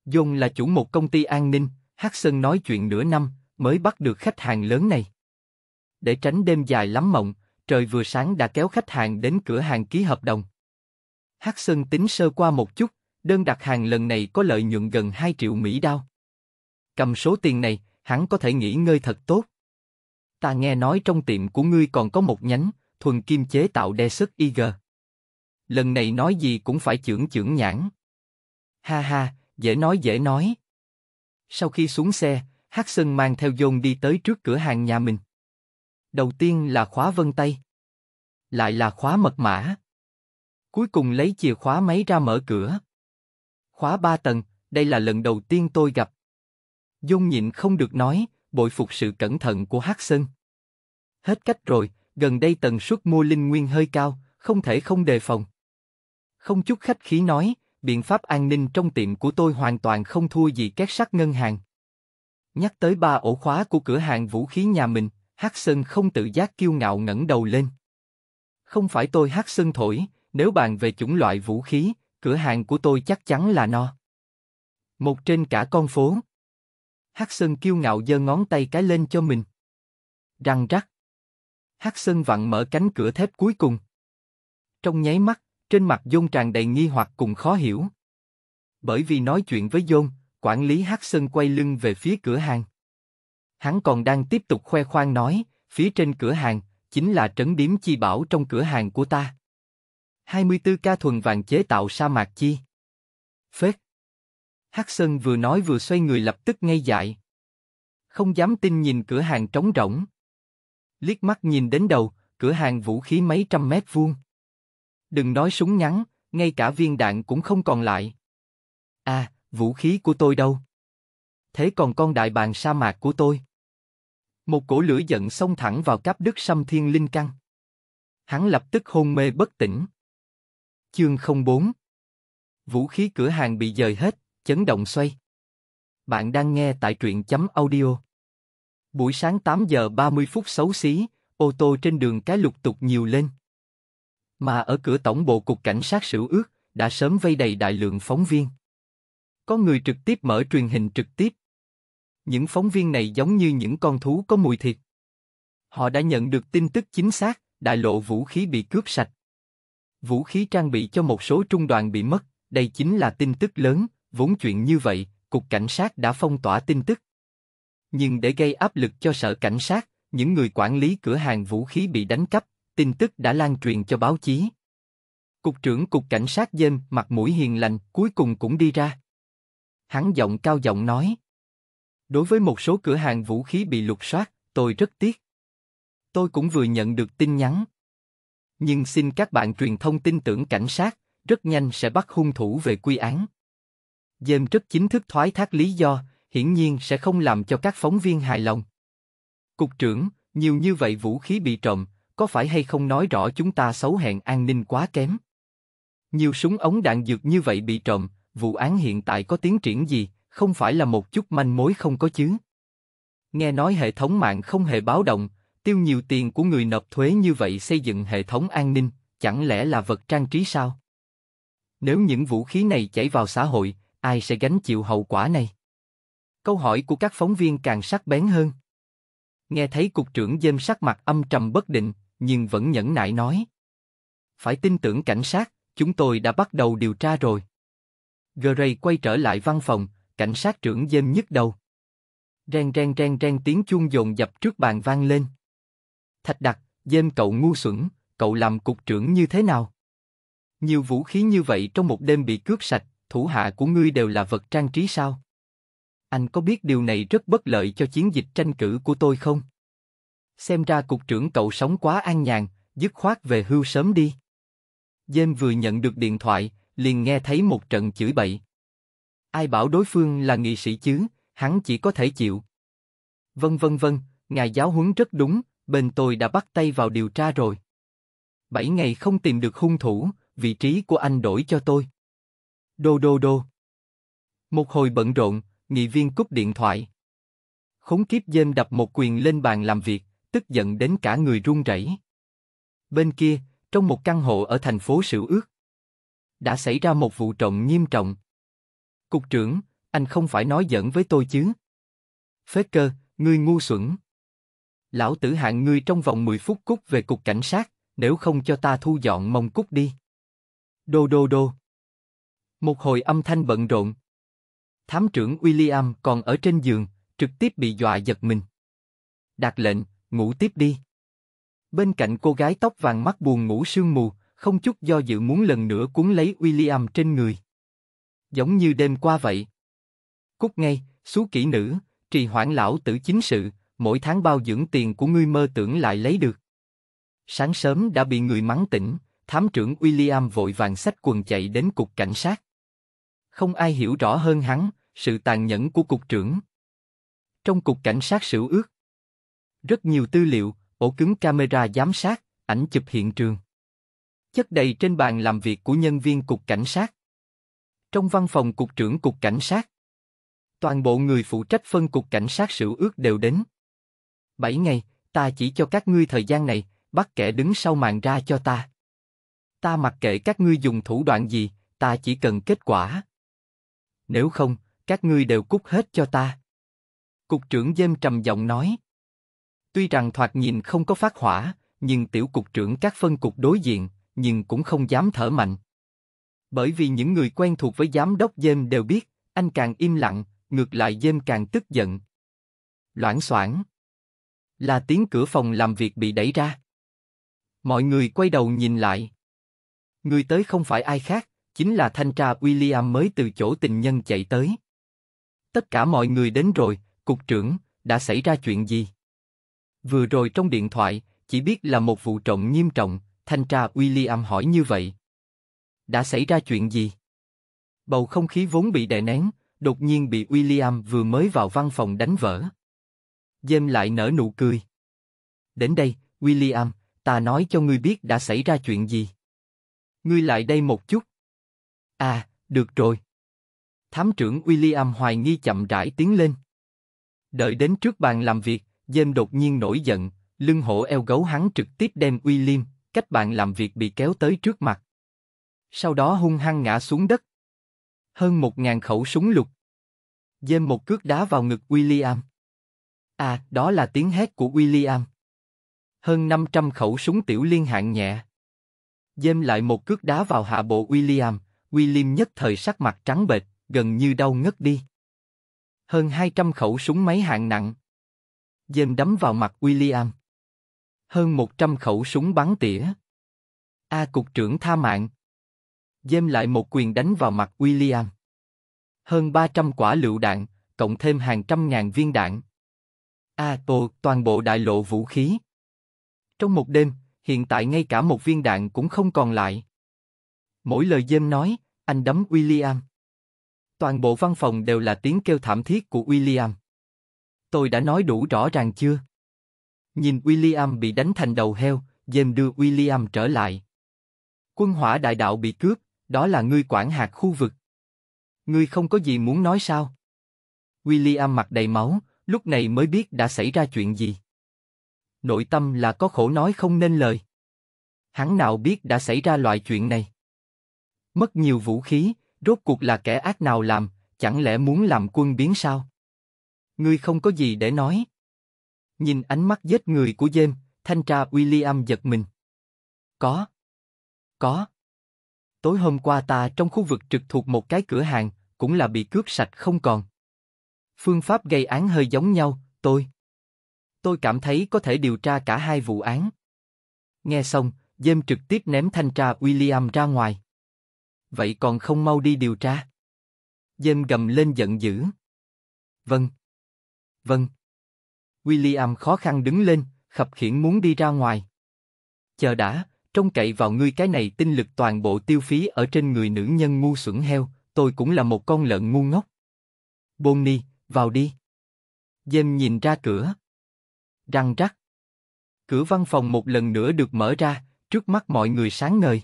John là chủ một công ty an ninh, Hắc Sơn nói chuyện nửa năm, mới bắt được khách hàng lớn này. Để tránh đêm dài lắm mộng, trời vừa sáng đã kéo khách hàng đến cửa hàng ký hợp đồng. Hắc Sơn tính sơ qua một chút, đơn đặt hàng lần này có lợi nhuận gần 2 triệu Mỹ đao. Cầm số tiền này, hắn có thể nghỉ ngơi thật tốt ta nghe nói trong tiệm của ngươi còn có một nhánh, thuần kim chế tạo đe sức IG. Lần này nói gì cũng phải chưởng chưởng nhãn. Ha ha, dễ nói dễ nói. Sau khi xuống xe, Hắc Sơn mang theo John đi tới trước cửa hàng nhà mình. Đầu tiên là khóa vân tay. Lại là khóa mật mã. Cuối cùng lấy chìa khóa máy ra mở cửa. Khóa ba tầng, đây là lần đầu tiên tôi gặp. Dung nhịn không được nói, bội phục sự cẩn thận của Hắc Sơn. Hết cách rồi, gần đây tần suất mua linh nguyên hơi cao, không thể không đề phòng. Không chút khách khí nói, biện pháp an ninh trong tiệm của tôi hoàn toàn không thua gì két sắt ngân hàng. Nhắc tới ba ổ khóa của cửa hàng vũ khí nhà mình, Hắc Sơn không tự giác kiêu ngạo ngẩng đầu lên. Không phải tôi Hắc Sơn thổi, nếu bàn về chủng loại vũ khí, cửa hàng của tôi chắc chắn là no. Một trên cả con phố. Hắc Sơn kiêu ngạo giơ ngón tay cái lên cho mình. Răng rắc. Hắc Sơn vặn mở cánh cửa thép cuối cùng. Trong nháy mắt, trên mặt Dung tràn đầy nghi hoặc cùng khó hiểu. Bởi vì nói chuyện với Dung, quản lý Hắc Sơn quay lưng về phía cửa hàng. Hắn còn đang tiếp tục khoe khoang nói, phía trên cửa hàng, chính là trấn điếm chi bảo trong cửa hàng của ta. 24 ca thuần vàng chế tạo sa mạc chi. Phết. Hắc Sơn vừa nói vừa xoay người lập tức ngay dại. Không dám tin nhìn cửa hàng trống rỗng. Liếc mắt nhìn đến đầu, cửa hàng vũ khí mấy trăm mét vuông. Đừng nói súng ngắn, ngay cả viên đạn cũng không còn lại. À, vũ khí của tôi đâu? Thế còn con đại bàng sa mạc của tôi? Một cổ lửa giận xông thẳng vào cáp đức xâm thiên linh căn. Hắn lập tức hôn mê bất tỉnh. Chương 04 Vũ khí cửa hàng bị dời hết, Chấn động xoay. Bạn đang nghe tại truyện chấm audio. Buổi sáng 8 giờ 30 phút xấu xí, ô tô trên đường cái lục tục nhiều lên. Mà ở cửa tổng bộ cục cảnh sát sửu ước, đã sớm vây đầy đại lượng phóng viên. Có người trực tiếp mở truyền hình trực tiếp. Những phóng viên này giống như những con thú có mùi thịt. Họ đã nhận được tin tức chính xác, đại lộ vũ khí bị cướp sạch. Vũ khí trang bị cho một số trung đoàn bị mất, đây chính là tin tức lớn, Vốn chuyện như vậy, cục cảnh sát đã phong tỏa tin tức. Nhưng để gây áp lực cho sở cảnh sát, những người quản lý cửa hàng vũ khí bị đánh cắp, tin tức đã lan truyền cho báo chí. Cục trưởng cục cảnh sát dên mặt mũi hiền lành, cuối cùng cũng đi ra. Hắn giọng cao giọng nói. Đối với một số cửa hàng vũ khí bị lục soát, tôi rất tiếc. Tôi cũng vừa nhận được tin nhắn. Nhưng xin các bạn truyền thông tin tưởng cảnh sát, rất nhanh sẽ bắt hung thủ về quy án. James rất chính thức thoái thác lý do, hiển nhiên sẽ không làm cho các phóng viên hài lòng. Cục trưởng, nhiều như vậy vũ khí bị trộm, có phải hay không nói rõ chúng ta xấu hẹn an ninh quá kém? Nhiều súng ống đạn dược như vậy bị trộm, vụ án hiện tại có tiến triển gì, không phải là một chút manh mối không có chứ? Nghe nói hệ thống mạng không hề báo động, tiêu nhiều tiền của người nộp thuế như vậy xây dựng hệ thống an ninh, chẳng lẽ là vật trang trí sao? Nếu những vũ khí này chảy vào xã hội, ai sẽ gánh chịu hậu quả này? Câu hỏi của các phóng viên càng sắc bén hơn. Nghe thấy cục trưởng Dêm sắc mặt âm trầm bất định, nhưng vẫn nhẫn nại nói. Phải tin tưởng cảnh sát, chúng tôi đã bắt đầu điều tra rồi. Gray quay trở lại văn phòng, cảnh sát trưởng Dêm nhức đầu. Ren ren ren ren tiếng chuông dồn dập trước bàn vang lên. Thạch đặc, Dêm cậu ngu xuẩn, cậu làm cục trưởng như thế nào? Nhiều vũ khí như vậy trong một đêm bị cướp sạch, thủ hạ của ngươi đều là vật trang trí sao? Anh có biết điều này rất bất lợi cho chiến dịch tranh cử của tôi không? Xem ra cục trưởng cậu sống quá an nhàn, dứt khoát về hưu sớm đi. James vừa nhận được điện thoại, liền nghe thấy một trận chửi bậy. Ai bảo đối phương là nghị sĩ chứ, hắn chỉ có thể chịu. Vân vân vân, ngài giáo huấn rất đúng, bên tôi đã bắt tay vào điều tra rồi. Bảy ngày không tìm được hung thủ, vị trí của anh đổi cho tôi. Đô đô đô. Một hồi bận rộn, nghị viên cúp điện thoại. Khốn kiếp dêm đập một quyền lên bàn làm việc, tức giận đến cả người run rẩy. Bên kia, trong một căn hộ ở thành phố Sửu Ước, đã xảy ra một vụ trọng nghiêm trọng. Cục trưởng, anh không phải nói giỡn với tôi chứ? Phế cơ, ngươi ngu xuẩn. Lão tử hạng ngươi trong vòng 10 phút cút về cục cảnh sát, nếu không cho ta thu dọn mông cút đi. Đô đô đô. Một hồi âm thanh bận rộn. Thám trưởng William còn ở trên giường, trực tiếp bị dọa giật mình. Đạt lệnh, ngủ tiếp đi. Bên cạnh cô gái tóc vàng mắt buồn ngủ sương mù, không chút do dự muốn lần nữa cuốn lấy William trên người. Giống như đêm qua vậy. Cút ngay, xú kỹ nữ, trì hoãn lão tử chính sự, mỗi tháng bao dưỡng tiền của ngươi mơ tưởng lại lấy được. Sáng sớm đã bị người mắng tỉnh thám trưởng William vội vàng xách quần chạy đến cục cảnh sát. Không ai hiểu rõ hơn hắn, sự tàn nhẫn của cục trưởng. Trong cục cảnh sát sử ước, rất nhiều tư liệu, ổ cứng camera giám sát, ảnh chụp hiện trường. Chất đầy trên bàn làm việc của nhân viên cục cảnh sát. Trong văn phòng cục trưởng cục cảnh sát, toàn bộ người phụ trách phân cục cảnh sát sử ước đều đến. Bảy ngày, ta chỉ cho các ngươi thời gian này, bắt kẻ đứng sau màn ra cho ta ta mặc kệ các ngươi dùng thủ đoạn gì, ta chỉ cần kết quả. Nếu không, các ngươi đều cút hết cho ta. Cục trưởng Dêm trầm giọng nói. Tuy rằng thoạt nhìn không có phát hỏa, nhưng tiểu cục trưởng các phân cục đối diện, nhưng cũng không dám thở mạnh. Bởi vì những người quen thuộc với giám đốc Dêm đều biết, anh càng im lặng, ngược lại Dêm càng tức giận. Loãng soảng. Là tiếng cửa phòng làm việc bị đẩy ra. Mọi người quay đầu nhìn lại. Người tới không phải ai khác, chính là thanh tra William mới từ chỗ tình nhân chạy tới. Tất cả mọi người đến rồi, cục trưởng, đã xảy ra chuyện gì? Vừa rồi trong điện thoại, chỉ biết là một vụ trộm nghiêm trọng, thanh tra William hỏi như vậy. Đã xảy ra chuyện gì? Bầu không khí vốn bị đè nén, đột nhiên bị William vừa mới vào văn phòng đánh vỡ. James lại nở nụ cười. Đến đây, William, ta nói cho ngươi biết đã xảy ra chuyện gì ngươi lại đây một chút. À, được rồi. Thám trưởng William hoài nghi chậm rãi tiến lên. Đợi đến trước bàn làm việc, James đột nhiên nổi giận, lưng hổ eo gấu hắn trực tiếp đem William, cách bàn làm việc bị kéo tới trước mặt. Sau đó hung hăng ngã xuống đất. Hơn một ngàn khẩu súng lục. James một cước đá vào ngực William. À, đó là tiếng hét của William. Hơn 500 khẩu súng tiểu liên hạng nhẹ dêm lại một cước đá vào hạ bộ William, William nhất thời sắc mặt trắng bệch, gần như đau ngất đi. Hơn 200 khẩu súng máy hạng nặng. Dêm đấm vào mặt William. Hơn 100 khẩu súng bắn tỉa. A cục trưởng tha mạng. Dêm lại một quyền đánh vào mặt William. Hơn 300 quả lựu đạn, cộng thêm hàng trăm ngàn viên đạn. A tô, toàn bộ đại lộ vũ khí. Trong một đêm, hiện tại ngay cả một viên đạn cũng không còn lại. Mỗi lời dêm nói, anh đấm William. Toàn bộ văn phòng đều là tiếng kêu thảm thiết của William. Tôi đã nói đủ rõ ràng chưa? Nhìn William bị đánh thành đầu heo, dêm đưa William trở lại. Quân hỏa đại đạo bị cướp, đó là ngươi quản hạt khu vực. Ngươi không có gì muốn nói sao? William mặt đầy máu, lúc này mới biết đã xảy ra chuyện gì nội tâm là có khổ nói không nên lời. Hắn nào biết đã xảy ra loại chuyện này. Mất nhiều vũ khí, rốt cuộc là kẻ ác nào làm, chẳng lẽ muốn làm quân biến sao? Ngươi không có gì để nói. Nhìn ánh mắt giết người của James, thanh tra William giật mình. Có. Có. Tối hôm qua ta trong khu vực trực thuộc một cái cửa hàng, cũng là bị cướp sạch không còn. Phương pháp gây án hơi giống nhau, tôi. Tôi cảm thấy có thể điều tra cả hai vụ án. Nghe xong, James trực tiếp ném thanh tra William ra ngoài. Vậy còn không mau đi điều tra? James gầm lên giận dữ. Vâng. Vâng. William khó khăn đứng lên, khập khiển muốn đi ra ngoài. Chờ đã, trông cậy vào ngươi cái này tinh lực toàn bộ tiêu phí ở trên người nữ nhân ngu xuẩn heo, tôi cũng là một con lợn ngu ngốc. Bonnie, vào đi. James nhìn ra cửa răng rắc. Cửa văn phòng một lần nữa được mở ra, trước mắt mọi người sáng ngời.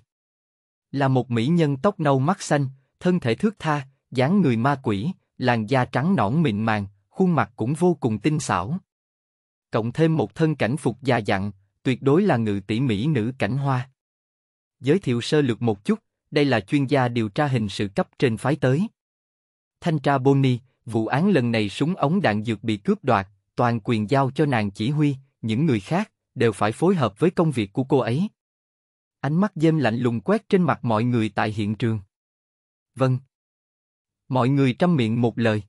Là một mỹ nhân tóc nâu mắt xanh, thân thể thước tha, dáng người ma quỷ, làn da trắng nõn mịn màng, khuôn mặt cũng vô cùng tinh xảo. Cộng thêm một thân cảnh phục già dặn, tuyệt đối là ngự tỷ mỹ nữ cảnh hoa. Giới thiệu sơ lược một chút, đây là chuyên gia điều tra hình sự cấp trên phái tới. Thanh tra Boni, vụ án lần này súng ống đạn dược bị cướp đoạt, toàn quyền giao cho nàng chỉ huy, những người khác đều phải phối hợp với công việc của cô ấy. Ánh mắt dêm lạnh lùng quét trên mặt mọi người tại hiện trường. Vâng. Mọi người trăm miệng một lời.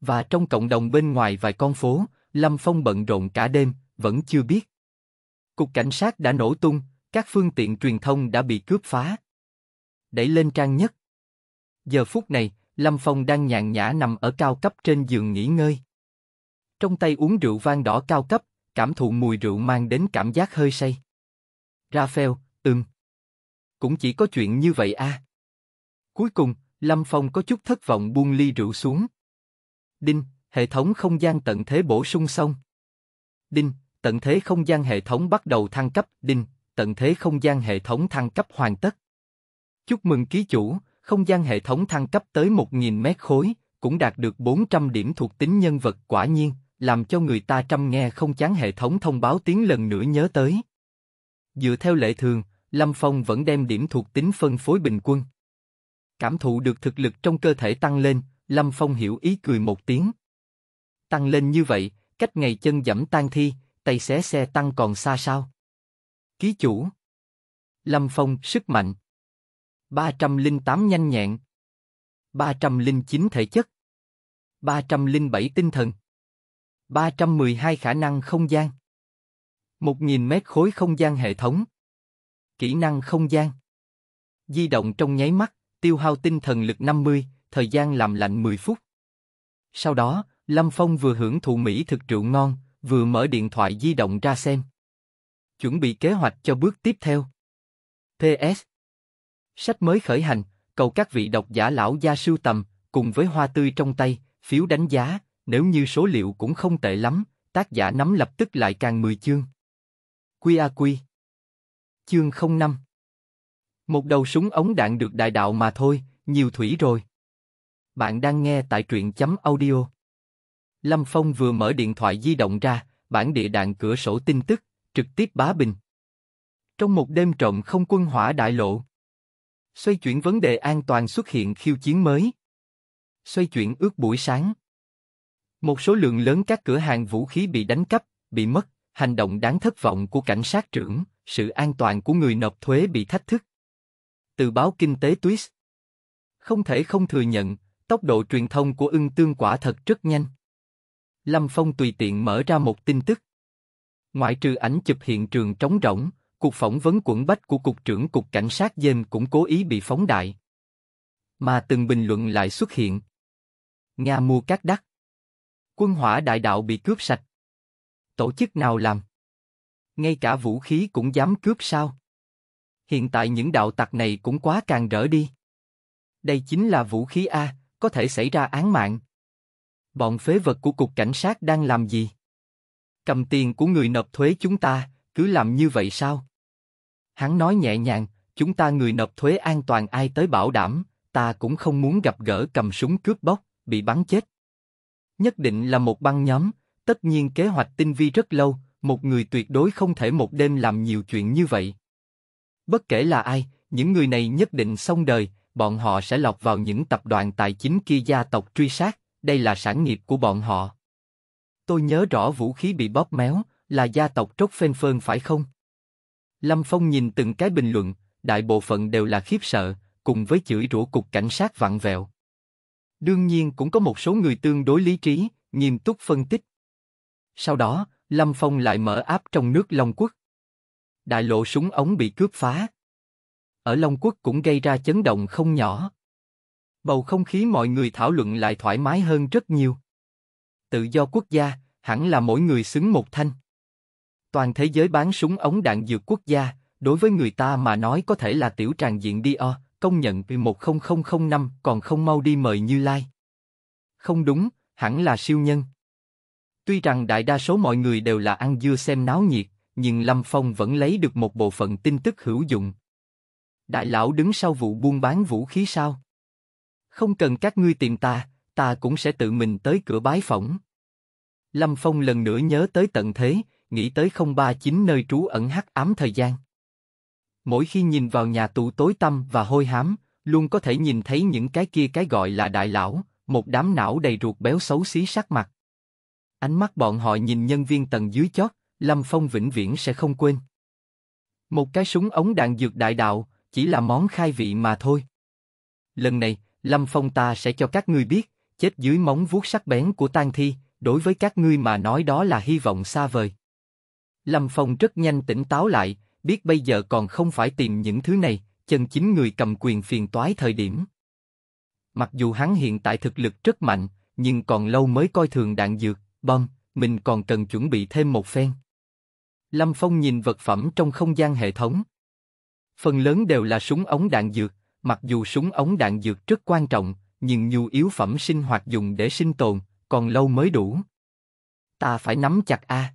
Và trong cộng đồng bên ngoài vài con phố, Lâm Phong bận rộn cả đêm, vẫn chưa biết. Cục cảnh sát đã nổ tung, các phương tiện truyền thông đã bị cướp phá. Đẩy lên trang nhất. Giờ phút này, Lâm Phong đang nhàn nhã nằm ở cao cấp trên giường nghỉ ngơi. Trong tay uống rượu vang đỏ cao cấp, cảm thụ mùi rượu mang đến cảm giác hơi say. Raphael, ừm. Cũng chỉ có chuyện như vậy a. À. Cuối cùng, Lâm Phong có chút thất vọng buông ly rượu xuống. Đinh, hệ thống không gian tận thế bổ sung xong. Đinh, tận thế không gian hệ thống bắt đầu thăng cấp. Đinh, tận thế không gian hệ thống thăng cấp hoàn tất. Chúc mừng ký chủ, không gian hệ thống thăng cấp tới 1.000 mét khối, cũng đạt được 400 điểm thuộc tính nhân vật quả nhiên, làm cho người ta trăm nghe không chán hệ thống thông báo tiếng lần nữa nhớ tới. Dựa theo lệ thường, Lâm Phong vẫn đem điểm thuộc tính phân phối bình quân. Cảm thụ được thực lực trong cơ thể tăng lên, Lâm Phong hiểu ý cười một tiếng. Tăng lên như vậy, cách ngày chân giảm tan thi, tay xé xe tăng còn xa sao? Ký chủ Lâm Phong sức mạnh 308 nhanh nhẹn 309 thể chất 307 tinh thần 312 khả năng không gian. 1.000 mét khối không gian hệ thống. Kỹ năng không gian. Di động trong nháy mắt, tiêu hao tinh thần lực 50, thời gian làm lạnh 10 phút. Sau đó, Lâm Phong vừa hưởng thụ Mỹ thực rượu ngon, vừa mở điện thoại di động ra xem. Chuẩn bị kế hoạch cho bước tiếp theo. PS Sách mới khởi hành, cầu các vị độc giả lão gia sưu tầm, cùng với hoa tươi trong tay, phiếu đánh giá, nếu như số liệu cũng không tệ lắm, tác giả nắm lập tức lại càng 10 chương. Quy a quy. Chương 05 Một đầu súng ống đạn được đại đạo mà thôi, nhiều thủy rồi. Bạn đang nghe tại truyện chấm audio. Lâm Phong vừa mở điện thoại di động ra, bản địa đạn cửa sổ tin tức, trực tiếp bá bình. Trong một đêm trộm không quân hỏa đại lộ. Xoay chuyển vấn đề an toàn xuất hiện khiêu chiến mới. Xoay chuyển ước buổi sáng. Một số lượng lớn các cửa hàng vũ khí bị đánh cắp, bị mất, hành động đáng thất vọng của cảnh sát trưởng, sự an toàn của người nộp thuế bị thách thức. Từ báo kinh tế Twist Không thể không thừa nhận, tốc độ truyền thông của ưng tương quả thật rất nhanh. Lâm Phong tùy tiện mở ra một tin tức. Ngoại trừ ảnh chụp hiện trường trống rỗng, cuộc phỏng vấn quẩn bách của Cục trưởng Cục Cảnh sát Dêm cũng cố ý bị phóng đại. Mà từng bình luận lại xuất hiện. Nga mua cát đắt. Quân hỏa đại đạo bị cướp sạch. Tổ chức nào làm? Ngay cả vũ khí cũng dám cướp sao? Hiện tại những đạo tặc này cũng quá càng rỡ đi. Đây chính là vũ khí A, có thể xảy ra án mạng. Bọn phế vật của cục cảnh sát đang làm gì? Cầm tiền của người nộp thuế chúng ta, cứ làm như vậy sao? Hắn nói nhẹ nhàng, chúng ta người nộp thuế an toàn ai tới bảo đảm, ta cũng không muốn gặp gỡ cầm súng cướp bóc, bị bắn chết nhất định là một băng nhóm, tất nhiên kế hoạch tinh vi rất lâu, một người tuyệt đối không thể một đêm làm nhiều chuyện như vậy. Bất kể là ai, những người này nhất định xong đời, bọn họ sẽ lọt vào những tập đoàn tài chính kia gia tộc truy sát, đây là sản nghiệp của bọn họ. Tôi nhớ rõ vũ khí bị bóp méo, là gia tộc trốc phên phơn phải không? Lâm Phong nhìn từng cái bình luận, đại bộ phận đều là khiếp sợ, cùng với chửi rủa cục cảnh sát vặn vẹo. Đương nhiên cũng có một số người tương đối lý trí, nghiêm túc phân tích. Sau đó, Lâm Phong lại mở áp trong nước Long Quốc. Đại lộ súng ống bị cướp phá. Ở Long Quốc cũng gây ra chấn động không nhỏ. Bầu không khí mọi người thảo luận lại thoải mái hơn rất nhiều. Tự do quốc gia, hẳn là mỗi người xứng một thanh. Toàn thế giới bán súng ống đạn dược quốc gia, đối với người ta mà nói có thể là tiểu tràng diện đi Dior, công nhận P10005 còn không mau đi mời Như Lai. Không đúng, hẳn là siêu nhân. Tuy rằng đại đa số mọi người đều là ăn dưa xem náo nhiệt, nhưng Lâm Phong vẫn lấy được một bộ phận tin tức hữu dụng. Đại lão đứng sau vụ buôn bán vũ khí sao? Không cần các ngươi tìm ta, ta cũng sẽ tự mình tới cửa bái phỏng. Lâm Phong lần nữa nhớ tới tận thế, nghĩ tới 039 nơi trú ẩn hắc ám thời gian. Mỗi khi nhìn vào nhà tù tối tăm và hôi hám, luôn có thể nhìn thấy những cái kia cái gọi là đại lão, một đám não đầy ruột béo xấu xí sắc mặt. Ánh mắt bọn họ nhìn nhân viên tầng dưới chót, Lâm Phong vĩnh viễn sẽ không quên. Một cái súng ống đạn dược đại đạo, chỉ là món khai vị mà thôi. Lần này, Lâm Phong ta sẽ cho các ngươi biết, chết dưới móng vuốt sắc bén của tang thi, đối với các ngươi mà nói đó là hy vọng xa vời. Lâm Phong rất nhanh tỉnh táo lại, biết bây giờ còn không phải tìm những thứ này, chân chính người cầm quyền phiền toái thời điểm. Mặc dù hắn hiện tại thực lực rất mạnh, nhưng còn lâu mới coi thường đạn dược, bom, mình còn cần chuẩn bị thêm một phen. Lâm Phong nhìn vật phẩm trong không gian hệ thống. Phần lớn đều là súng ống đạn dược, mặc dù súng ống đạn dược rất quan trọng, nhưng nhu yếu phẩm sinh hoạt dùng để sinh tồn, còn lâu mới đủ. Ta phải nắm chặt A.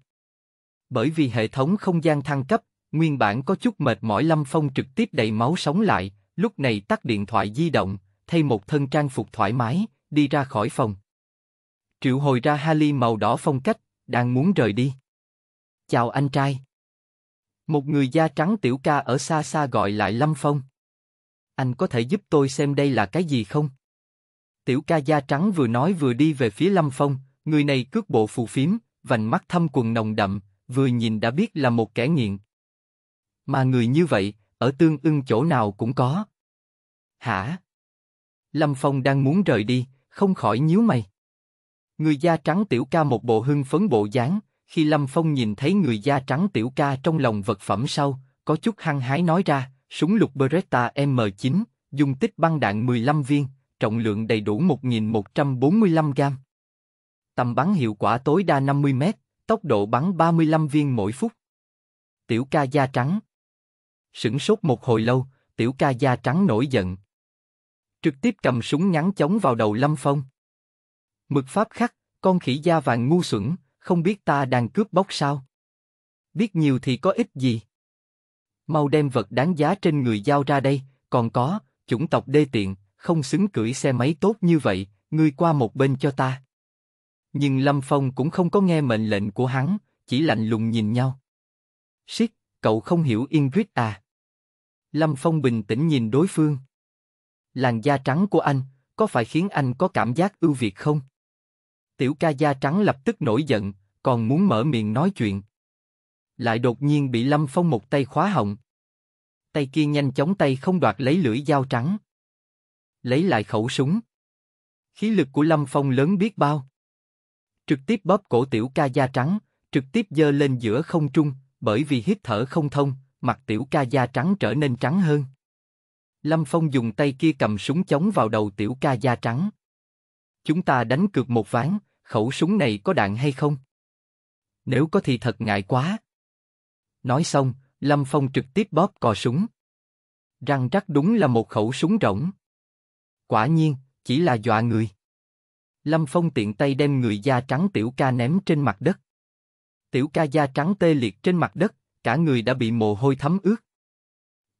Bởi vì hệ thống không gian thăng cấp, Nguyên bản có chút mệt mỏi Lâm Phong trực tiếp đầy máu sống lại, lúc này tắt điện thoại di động, thay một thân trang phục thoải mái, đi ra khỏi phòng. Triệu hồi ra Hali màu đỏ phong cách, đang muốn rời đi. Chào anh trai. Một người da trắng tiểu ca ở xa xa gọi lại Lâm Phong. Anh có thể giúp tôi xem đây là cái gì không? Tiểu ca da trắng vừa nói vừa đi về phía Lâm Phong, người này cước bộ phù phiếm, vành mắt thâm quần nồng đậm, vừa nhìn đã biết là một kẻ nghiện, mà người như vậy, ở tương ưng chỗ nào cũng có. Hả? Lâm Phong đang muốn rời đi, không khỏi nhíu mày. Người da trắng tiểu ca một bộ hưng phấn bộ dáng, khi Lâm Phong nhìn thấy người da trắng tiểu ca trong lòng vật phẩm sau, có chút hăng hái nói ra, súng lục Beretta M9, dung tích băng đạn 15 viên, trọng lượng đầy đủ 1.145 gram. Tầm bắn hiệu quả tối đa 50 mét, tốc độ bắn 35 viên mỗi phút. Tiểu ca da trắng, sững sốt một hồi lâu, tiểu ca da trắng nổi giận. Trực tiếp cầm súng ngắn chống vào đầu Lâm Phong. Mực pháp khắc, con khỉ da vàng ngu xuẩn, không biết ta đang cướp bóc sao. Biết nhiều thì có ích gì. Mau đem vật đáng giá trên người giao ra đây, còn có, chủng tộc đê tiện, không xứng cưỡi xe máy tốt như vậy, ngươi qua một bên cho ta. Nhưng Lâm Phong cũng không có nghe mệnh lệnh của hắn, chỉ lạnh lùng nhìn nhau. siết, cậu không hiểu Ingrid à? Lâm Phong bình tĩnh nhìn đối phương. Làn da trắng của anh, có phải khiến anh có cảm giác ưu việt không? Tiểu ca da trắng lập tức nổi giận, còn muốn mở miệng nói chuyện. Lại đột nhiên bị Lâm Phong một tay khóa họng. Tay kia nhanh chóng tay không đoạt lấy lưỡi dao trắng. Lấy lại khẩu súng. Khí lực của Lâm Phong lớn biết bao. Trực tiếp bóp cổ tiểu ca da trắng, trực tiếp dơ lên giữa không trung, bởi vì hít thở không thông, mặt tiểu ca da trắng trở nên trắng hơn. Lâm Phong dùng tay kia cầm súng chống vào đầu tiểu ca da trắng. Chúng ta đánh cược một ván, khẩu súng này có đạn hay không? Nếu có thì thật ngại quá. Nói xong, Lâm Phong trực tiếp bóp cò súng. Răng rắc đúng là một khẩu súng rỗng. Quả nhiên, chỉ là dọa người. Lâm Phong tiện tay đem người da trắng tiểu ca ném trên mặt đất. Tiểu ca da trắng tê liệt trên mặt đất, cả người đã bị mồ hôi thấm ướt.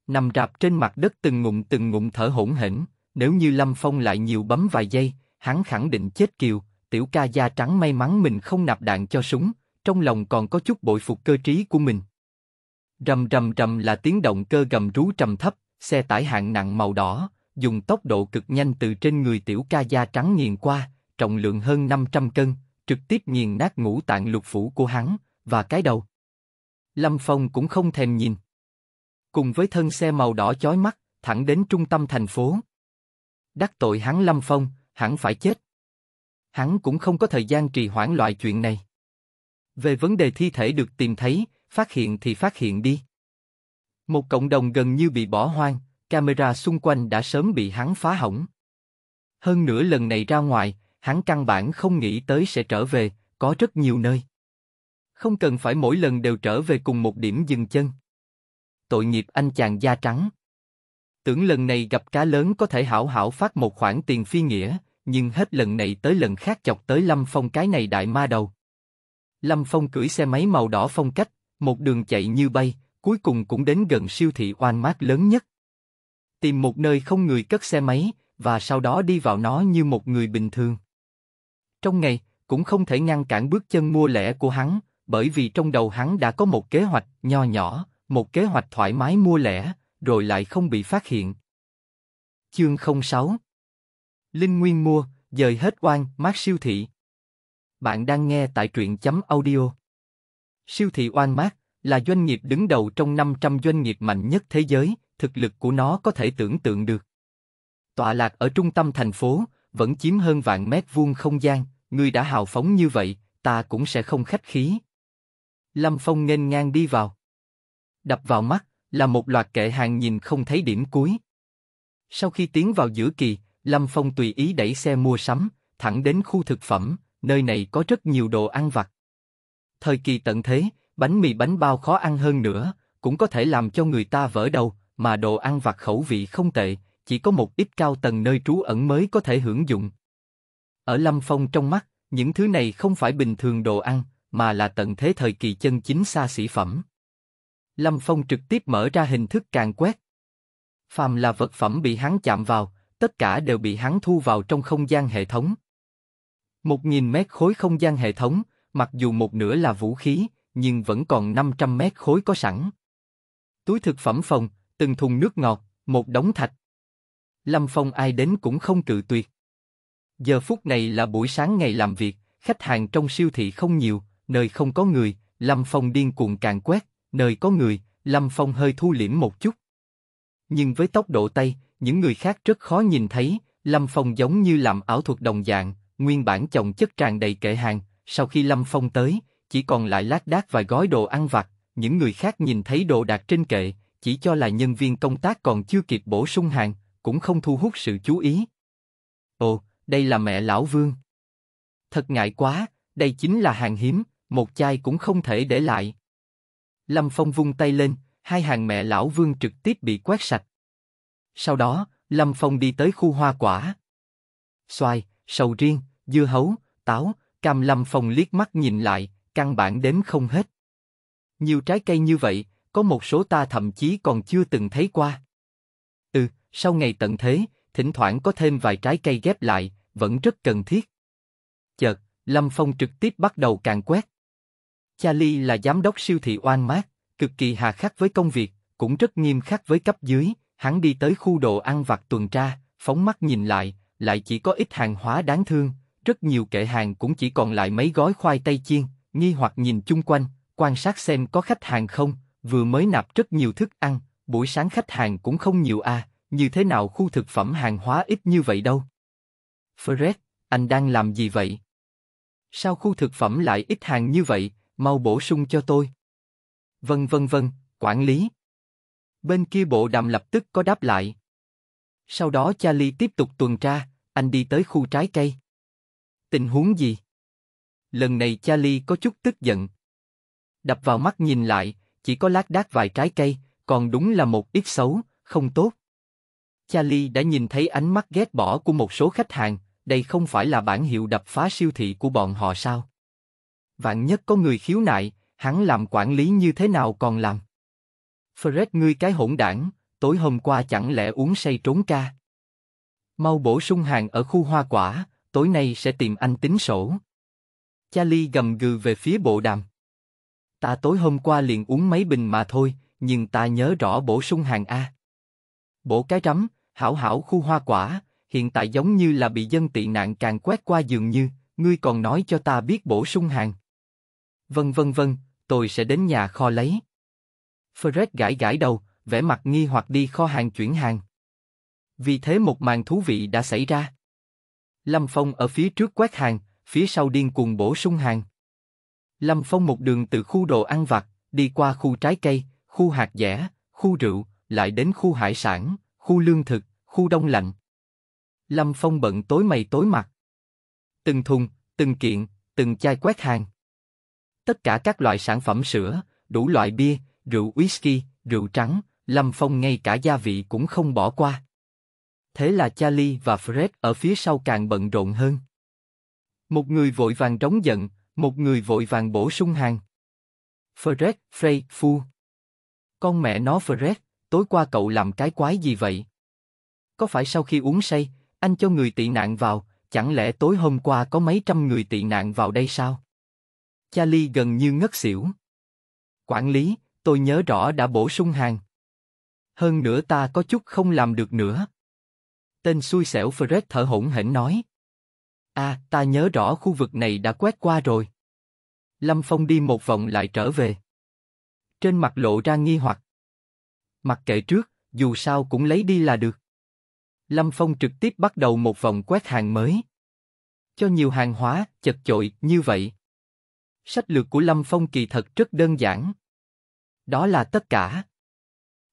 Nằm rạp trên mặt đất từng ngụm từng ngụm thở hỗn hển, nếu như Lâm Phong lại nhiều bấm vài giây, hắn khẳng định chết kiều, tiểu ca da trắng may mắn mình không nạp đạn cho súng, trong lòng còn có chút bội phục cơ trí của mình. Rầm rầm rầm là tiếng động cơ gầm rú trầm thấp, xe tải hạng nặng màu đỏ, dùng tốc độ cực nhanh từ trên người tiểu ca da trắng nghiền qua, trọng lượng hơn 500 cân, trực tiếp nghiền nát ngũ tạng lục phủ của hắn, và cái đầu. Lâm Phong cũng không thèm nhìn. Cùng với thân xe màu đỏ chói mắt, thẳng đến trung tâm thành phố. Đắc tội hắn Lâm Phong, hẳn phải chết. Hắn cũng không có thời gian trì hoãn loại chuyện này. Về vấn đề thi thể được tìm thấy, phát hiện thì phát hiện đi. Một cộng đồng gần như bị bỏ hoang, camera xung quanh đã sớm bị hắn phá hỏng. Hơn nửa lần này ra ngoài, hắn căn bản không nghĩ tới sẽ trở về, có rất nhiều nơi không cần phải mỗi lần đều trở về cùng một điểm dừng chân. Tội nghiệp anh chàng da trắng. Tưởng lần này gặp cá lớn có thể hảo hảo phát một khoản tiền phi nghĩa, nhưng hết lần này tới lần khác chọc tới Lâm Phong cái này đại ma đầu. Lâm Phong cưỡi xe máy màu đỏ phong cách, một đường chạy như bay, cuối cùng cũng đến gần siêu thị oan mát lớn nhất. Tìm một nơi không người cất xe máy, và sau đó đi vào nó như một người bình thường. Trong ngày, cũng không thể ngăn cản bước chân mua lẻ của hắn, bởi vì trong đầu hắn đã có một kế hoạch nho nhỏ, một kế hoạch thoải mái mua lẻ, rồi lại không bị phát hiện. Chương 06 Linh Nguyên mua, dời hết oan, mát siêu thị. Bạn đang nghe tại truyện chấm audio. Siêu thị oan mát là doanh nghiệp đứng đầu trong 500 doanh nghiệp mạnh nhất thế giới, thực lực của nó có thể tưởng tượng được. Tọa lạc ở trung tâm thành phố, vẫn chiếm hơn vạn mét vuông không gian, người đã hào phóng như vậy, ta cũng sẽ không khách khí. Lâm Phong nghênh ngang đi vào. Đập vào mắt là một loạt kệ hàng nhìn không thấy điểm cuối. Sau khi tiến vào giữa kỳ, Lâm Phong tùy ý đẩy xe mua sắm, thẳng đến khu thực phẩm, nơi này có rất nhiều đồ ăn vặt. Thời kỳ tận thế, bánh mì bánh bao khó ăn hơn nữa, cũng có thể làm cho người ta vỡ đầu, mà đồ ăn vặt khẩu vị không tệ, chỉ có một ít cao tầng nơi trú ẩn mới có thể hưởng dụng. Ở Lâm Phong trong mắt, những thứ này không phải bình thường đồ ăn, mà là tận thế thời kỳ chân chính xa xỉ phẩm. Lâm Phong trực tiếp mở ra hình thức càng quét. Phàm là vật phẩm bị hắn chạm vào, tất cả đều bị hắn thu vào trong không gian hệ thống. Một nghìn mét khối không gian hệ thống, mặc dù một nửa là vũ khí, nhưng vẫn còn 500 mét khối có sẵn. Túi thực phẩm phòng, từng thùng nước ngọt, một đống thạch. Lâm Phong ai đến cũng không cự tuyệt. Giờ phút này là buổi sáng ngày làm việc, khách hàng trong siêu thị không nhiều, nơi không có người, Lâm Phong điên cuồng càng quét, nơi có người, Lâm Phong hơi thu liễm một chút. Nhưng với tốc độ tay, những người khác rất khó nhìn thấy, Lâm Phong giống như làm ảo thuật đồng dạng, nguyên bản chồng chất tràn đầy kệ hàng, sau khi Lâm Phong tới, chỉ còn lại lác đác vài gói đồ ăn vặt, những người khác nhìn thấy đồ đạc trên kệ, chỉ cho là nhân viên công tác còn chưa kịp bổ sung hàng, cũng không thu hút sự chú ý. Ồ, đây là mẹ lão Vương. Thật ngại quá, đây chính là hàng hiếm, một chai cũng không thể để lại. Lâm Phong vung tay lên, hai hàng mẹ lão vương trực tiếp bị quét sạch. Sau đó, Lâm Phong đi tới khu hoa quả. Xoài, sầu riêng, dưa hấu, táo, cam Lâm Phong liếc mắt nhìn lại, căn bản đếm không hết. Nhiều trái cây như vậy, có một số ta thậm chí còn chưa từng thấy qua. Ừ, sau ngày tận thế, thỉnh thoảng có thêm vài trái cây ghép lại, vẫn rất cần thiết. Chợt, Lâm Phong trực tiếp bắt đầu càng quét. Charlie là giám đốc siêu thị oan mát, cực kỳ hà khắc với công việc, cũng rất nghiêm khắc với cấp dưới, hắn đi tới khu đồ ăn vặt tuần tra, phóng mắt nhìn lại, lại chỉ có ít hàng hóa đáng thương, rất nhiều kệ hàng cũng chỉ còn lại mấy gói khoai tây chiên, nghi hoặc nhìn chung quanh, quan sát xem có khách hàng không, vừa mới nạp rất nhiều thức ăn, buổi sáng khách hàng cũng không nhiều à, như thế nào khu thực phẩm hàng hóa ít như vậy đâu. Fred, anh đang làm gì vậy? Sao khu thực phẩm lại ít hàng như vậy, mau bổ sung cho tôi. Vân vân vân, quản lý. Bên kia bộ đàm lập tức có đáp lại. Sau đó Charlie tiếp tục tuần tra, anh đi tới khu trái cây. Tình huống gì? Lần này Charlie có chút tức giận. Đập vào mắt nhìn lại, chỉ có lác đác vài trái cây, còn đúng là một ít xấu, không tốt. Charlie đã nhìn thấy ánh mắt ghét bỏ của một số khách hàng, đây không phải là bản hiệu đập phá siêu thị của bọn họ sao? Vạn nhất có người khiếu nại, hắn làm quản lý như thế nào còn làm? Fred ngươi cái hỗn đảng, tối hôm qua chẳng lẽ uống say trốn ca? Mau bổ sung hàng ở khu hoa quả, tối nay sẽ tìm anh tính sổ. Charlie gầm gừ về phía bộ đàm. Ta tối hôm qua liền uống mấy bình mà thôi, nhưng ta nhớ rõ bổ sung hàng A. Bổ cái rắm, hảo hảo khu hoa quả, hiện tại giống như là bị dân tị nạn càng quét qua dường như, ngươi còn nói cho ta biết bổ sung hàng. Vân vân vân, tôi sẽ đến nhà kho lấy. Fred gãi gãi đầu, vẻ mặt nghi hoặc đi kho hàng chuyển hàng. Vì thế một màn thú vị đã xảy ra. Lâm Phong ở phía trước quét hàng, phía sau điên cuồng bổ sung hàng. Lâm Phong một đường từ khu đồ ăn vặt, đi qua khu trái cây, khu hạt dẻ, khu rượu, lại đến khu hải sản, khu lương thực, khu đông lạnh. Lâm Phong bận tối mày tối mặt. Từng thùng, từng kiện, từng chai quét hàng tất cả các loại sản phẩm sữa, đủ loại bia, rượu whisky, rượu trắng, Lâm Phong ngay cả gia vị cũng không bỏ qua. Thế là Charlie và Fred ở phía sau càng bận rộn hơn. Một người vội vàng trống giận, một người vội vàng bổ sung hàng. Fred, Frey, Phu. Con mẹ nó Fred, tối qua cậu làm cái quái gì vậy? Có phải sau khi uống say, anh cho người tị nạn vào, chẳng lẽ tối hôm qua có mấy trăm người tị nạn vào đây sao? Charlie gần như ngất xỉu. Quản lý, tôi nhớ rõ đã bổ sung hàng. Hơn nữa ta có chút không làm được nữa. Tên xui xẻo Fred thở hổn hển nói. À, ta nhớ rõ khu vực này đã quét qua rồi. Lâm Phong đi một vòng lại trở về. Trên mặt lộ ra nghi hoặc. Mặc kệ trước, dù sao cũng lấy đi là được. Lâm Phong trực tiếp bắt đầu một vòng quét hàng mới. Cho nhiều hàng hóa, chật chội, như vậy. Sách lược của Lâm Phong kỳ thật rất đơn giản. Đó là tất cả.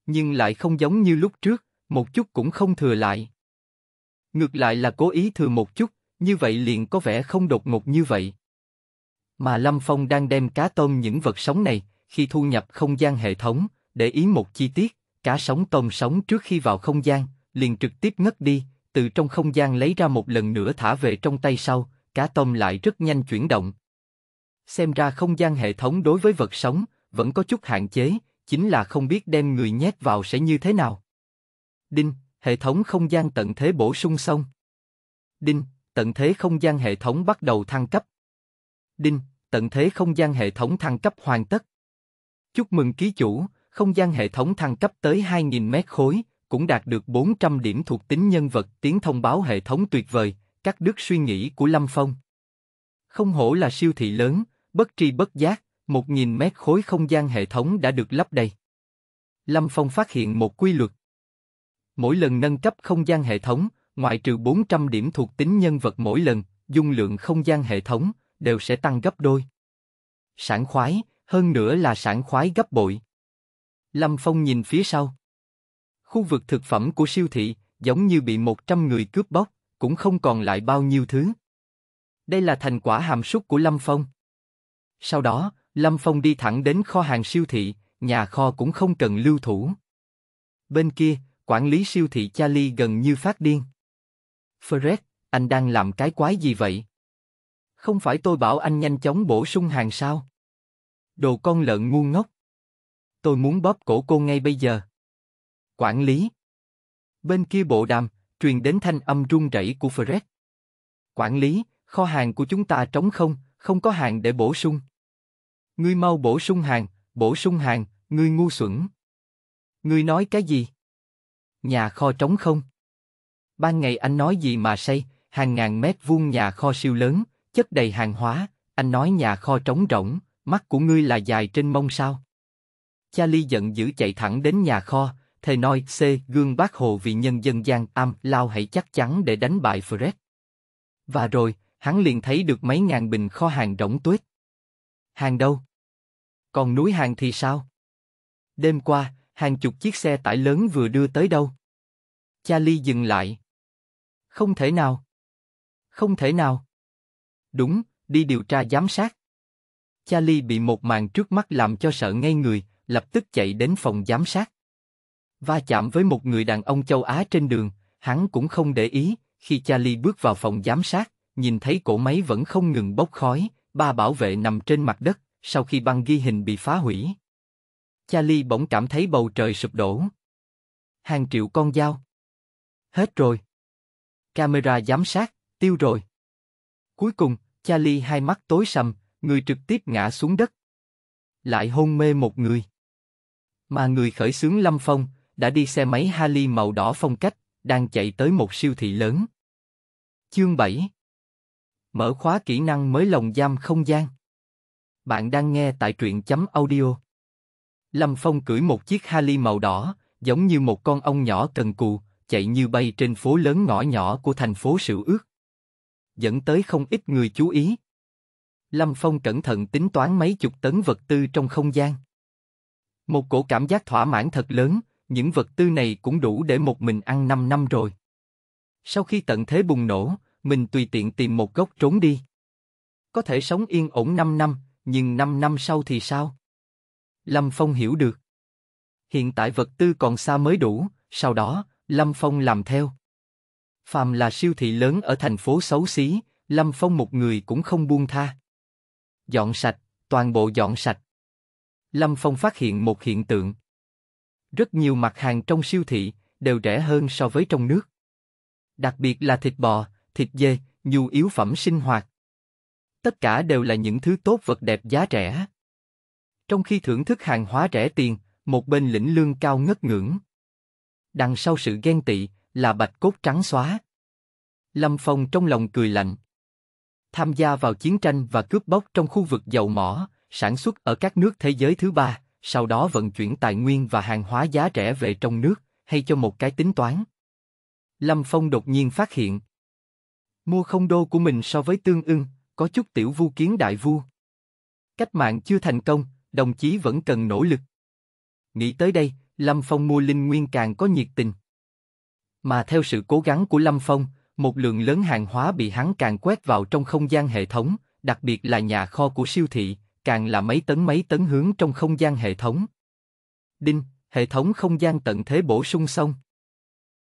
Nhưng lại không giống như lúc trước, một chút cũng không thừa lại. Ngược lại là cố ý thừa một chút, như vậy liền có vẻ không đột ngột như vậy. Mà Lâm Phong đang đem cá tôm những vật sống này, khi thu nhập không gian hệ thống, để ý một chi tiết, cá sống tôm sống trước khi vào không gian, liền trực tiếp ngất đi, từ trong không gian lấy ra một lần nữa thả về trong tay sau, cá tôm lại rất nhanh chuyển động, Xem ra không gian hệ thống đối với vật sống vẫn có chút hạn chế, chính là không biết đem người nhét vào sẽ như thế nào. Đinh, hệ thống không gian tận thế bổ sung xong. Đinh, tận thế không gian hệ thống bắt đầu thăng cấp. Đinh, tận thế không gian hệ thống thăng cấp hoàn tất. Chúc mừng ký chủ, không gian hệ thống thăng cấp tới 2.000 mét khối, cũng đạt được 400 điểm thuộc tính nhân vật tiếng thông báo hệ thống tuyệt vời, các đứt suy nghĩ của Lâm Phong. Không hổ là siêu thị lớn, Bất tri bất giác, 1.000 mét khối không gian hệ thống đã được lắp đầy. Lâm Phong phát hiện một quy luật. Mỗi lần nâng cấp không gian hệ thống, ngoại trừ 400 điểm thuộc tính nhân vật mỗi lần, dung lượng không gian hệ thống đều sẽ tăng gấp đôi. sản khoái, hơn nữa là sản khoái gấp bội. Lâm Phong nhìn phía sau. Khu vực thực phẩm của siêu thị giống như bị 100 người cướp bóc, cũng không còn lại bao nhiêu thứ. Đây là thành quả hàm súc của Lâm Phong. Sau đó, Lâm Phong đi thẳng đến kho hàng siêu thị, nhà kho cũng không cần lưu thủ. Bên kia, quản lý siêu thị Charlie gần như phát điên. Fred, anh đang làm cái quái gì vậy? Không phải tôi bảo anh nhanh chóng bổ sung hàng sao? Đồ con lợn ngu ngốc. Tôi muốn bóp cổ cô ngay bây giờ. Quản lý. Bên kia bộ đàm, truyền đến thanh âm run rẩy của Fred. Quản lý, kho hàng của chúng ta trống không, không có hàng để bổ sung. Ngươi mau bổ sung hàng, bổ sung hàng, ngươi ngu xuẩn. Ngươi nói cái gì? Nhà kho trống không? Ban ngày anh nói gì mà say? hàng ngàn mét vuông nhà kho siêu lớn, chất đầy hàng hóa, anh nói nhà kho trống rỗng, mắt của ngươi là dài trên mông sao? Charlie giận dữ chạy thẳng đến nhà kho, thề nói C gương bác hồ vì nhân dân gian am lao hãy chắc chắn để đánh bại Fred. Và rồi, hắn liền thấy được mấy ngàn bình kho hàng rỗng tuyết. Hàng đâu? Còn núi hàng thì sao? Đêm qua, hàng chục chiếc xe tải lớn vừa đưa tới đâu? Charlie dừng lại. Không thể nào. Không thể nào. Đúng, đi điều tra giám sát. Charlie bị một màn trước mắt làm cho sợ ngay người, lập tức chạy đến phòng giám sát. Va chạm với một người đàn ông châu Á trên đường, hắn cũng không để ý, khi Charlie bước vào phòng giám sát, nhìn thấy cổ máy vẫn không ngừng bốc khói, ba bảo vệ nằm trên mặt đất, sau khi băng ghi hình bị phá hủy. Charlie bỗng cảm thấy bầu trời sụp đổ. Hàng triệu con dao. Hết rồi. Camera giám sát, tiêu rồi. Cuối cùng, Charlie hai mắt tối sầm, người trực tiếp ngã xuống đất. Lại hôn mê một người. Mà người khởi xướng Lâm Phong, đã đi xe máy Harley màu đỏ phong cách, đang chạy tới một siêu thị lớn. Chương 7 Mở khóa kỹ năng mới lồng giam không gian. Bạn đang nghe tại truyện chấm audio. Lâm Phong cưỡi một chiếc Harley màu đỏ, giống như một con ong nhỏ cần cù, chạy như bay trên phố lớn ngõ nhỏ của thành phố sự Ước. Dẫn tới không ít người chú ý. Lâm Phong cẩn thận tính toán mấy chục tấn vật tư trong không gian. Một cổ cảm giác thỏa mãn thật lớn, những vật tư này cũng đủ để một mình ăn 5 năm rồi. Sau khi tận thế bùng nổ, mình tùy tiện tìm một góc trốn đi. Có thể sống yên ổn 5 năm, nhưng 5 năm sau thì sao? Lâm Phong hiểu được. Hiện tại vật tư còn xa mới đủ, sau đó, Lâm Phong làm theo. Phàm là siêu thị lớn ở thành phố xấu xí, Lâm Phong một người cũng không buông tha. Dọn sạch, toàn bộ dọn sạch. Lâm Phong phát hiện một hiện tượng. Rất nhiều mặt hàng trong siêu thị đều rẻ hơn so với trong nước. Đặc biệt là thịt bò, thịt dê, nhu yếu phẩm sinh hoạt. Tất cả đều là những thứ tốt vật đẹp giá rẻ. Trong khi thưởng thức hàng hóa rẻ tiền, một bên lĩnh lương cao ngất ngưỡng. Đằng sau sự ghen tị là bạch cốt trắng xóa. Lâm Phong trong lòng cười lạnh. Tham gia vào chiến tranh và cướp bóc trong khu vực dầu mỏ, sản xuất ở các nước thế giới thứ ba, sau đó vận chuyển tài nguyên và hàng hóa giá rẻ về trong nước, hay cho một cái tính toán. Lâm Phong đột nhiên phát hiện, Mua không đô của mình so với tương ưng, có chút tiểu vu kiến đại vu Cách mạng chưa thành công, đồng chí vẫn cần nỗ lực. Nghĩ tới đây, Lâm Phong mua Linh Nguyên càng có nhiệt tình. Mà theo sự cố gắng của Lâm Phong, một lượng lớn hàng hóa bị hắn càng quét vào trong không gian hệ thống, đặc biệt là nhà kho của siêu thị, càng là mấy tấn mấy tấn hướng trong không gian hệ thống. Đinh, hệ thống không gian tận thế bổ sung xong.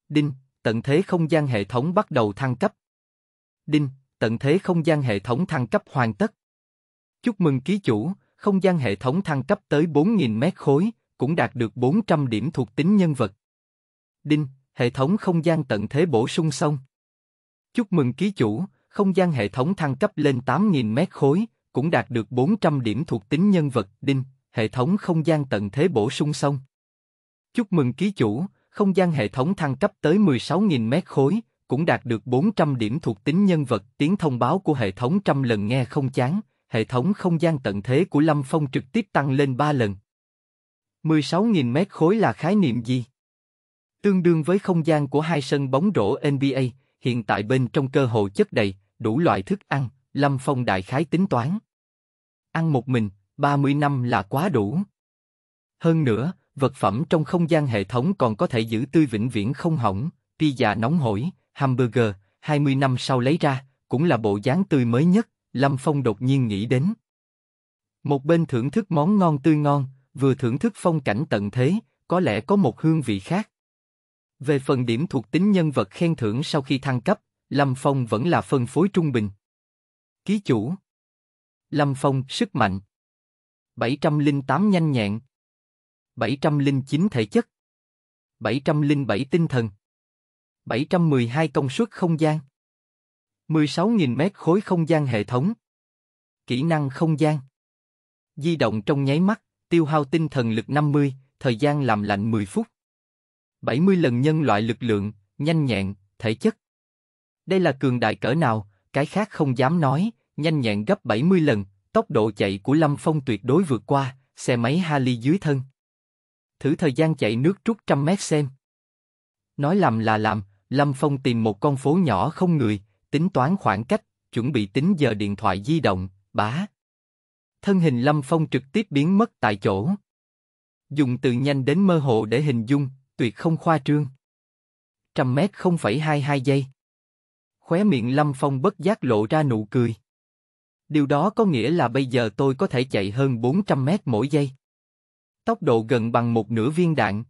Đinh, tận thế không gian hệ thống bắt đầu thăng cấp, Đinh, tận thế không gian hệ thống thăng cấp hoàn tất. Chúc mừng ký chủ, không gian hệ thống thăng cấp tới 4.000 mét khối, cũng đạt được 400 điểm thuộc tính nhân vật. Đinh, hệ thống không gian tận thế bổ sung xong. Chúc mừng ký chủ, không gian hệ thống thăng cấp lên 8.000 mét khối, cũng đạt được 400 điểm thuộc tính nhân vật. Đinh, hệ thống không gian tận thế bổ sung xong. Chúc mừng ký chủ, không gian hệ thống thăng cấp tới 16.000 mét khối, cũng đạt được 400 điểm thuộc tính nhân vật, tiếng thông báo của hệ thống trăm lần nghe không chán, hệ thống không gian tận thế của Lâm Phong trực tiếp tăng lên 3 lần. 16.000 mét khối là khái niệm gì? Tương đương với không gian của hai sân bóng rổ NBA, hiện tại bên trong cơ hội chất đầy, đủ loại thức ăn, Lâm Phong đại khái tính toán. Ăn một mình, 30 năm là quá đủ. Hơn nữa, vật phẩm trong không gian hệ thống còn có thể giữ tươi vĩnh viễn không hỏng, pizza nóng hổi, hamburger, 20 năm sau lấy ra, cũng là bộ dáng tươi mới nhất, Lâm Phong đột nhiên nghĩ đến. Một bên thưởng thức món ngon tươi ngon, vừa thưởng thức phong cảnh tận thế, có lẽ có một hương vị khác. Về phần điểm thuộc tính nhân vật khen thưởng sau khi thăng cấp, Lâm Phong vẫn là phân phối trung bình. Ký chủ Lâm Phong sức mạnh 708 nhanh nhẹn 709 thể chất 707 tinh thần 712 công suất không gian. 16.000 mét khối không gian hệ thống. Kỹ năng không gian. Di động trong nháy mắt, tiêu hao tinh thần lực 50, thời gian làm lạnh 10 phút. 70 lần nhân loại lực lượng, nhanh nhẹn, thể chất. Đây là cường đại cỡ nào, cái khác không dám nói, nhanh nhẹn gấp 70 lần, tốc độ chạy của Lâm Phong tuyệt đối vượt qua, xe máy Harley dưới thân. Thử thời gian chạy nước trút trăm mét xem. Nói làm là làm, Lâm Phong tìm một con phố nhỏ không người, tính toán khoảng cách, chuẩn bị tính giờ điện thoại di động, bá. Thân hình Lâm Phong trực tiếp biến mất tại chỗ. Dùng từ nhanh đến mơ hồ để hình dung, tuyệt không khoa trương. Trăm mét 0,22 giây. Khóe miệng Lâm Phong bất giác lộ ra nụ cười. Điều đó có nghĩa là bây giờ tôi có thể chạy hơn 400 mét mỗi giây. Tốc độ gần bằng một nửa viên đạn.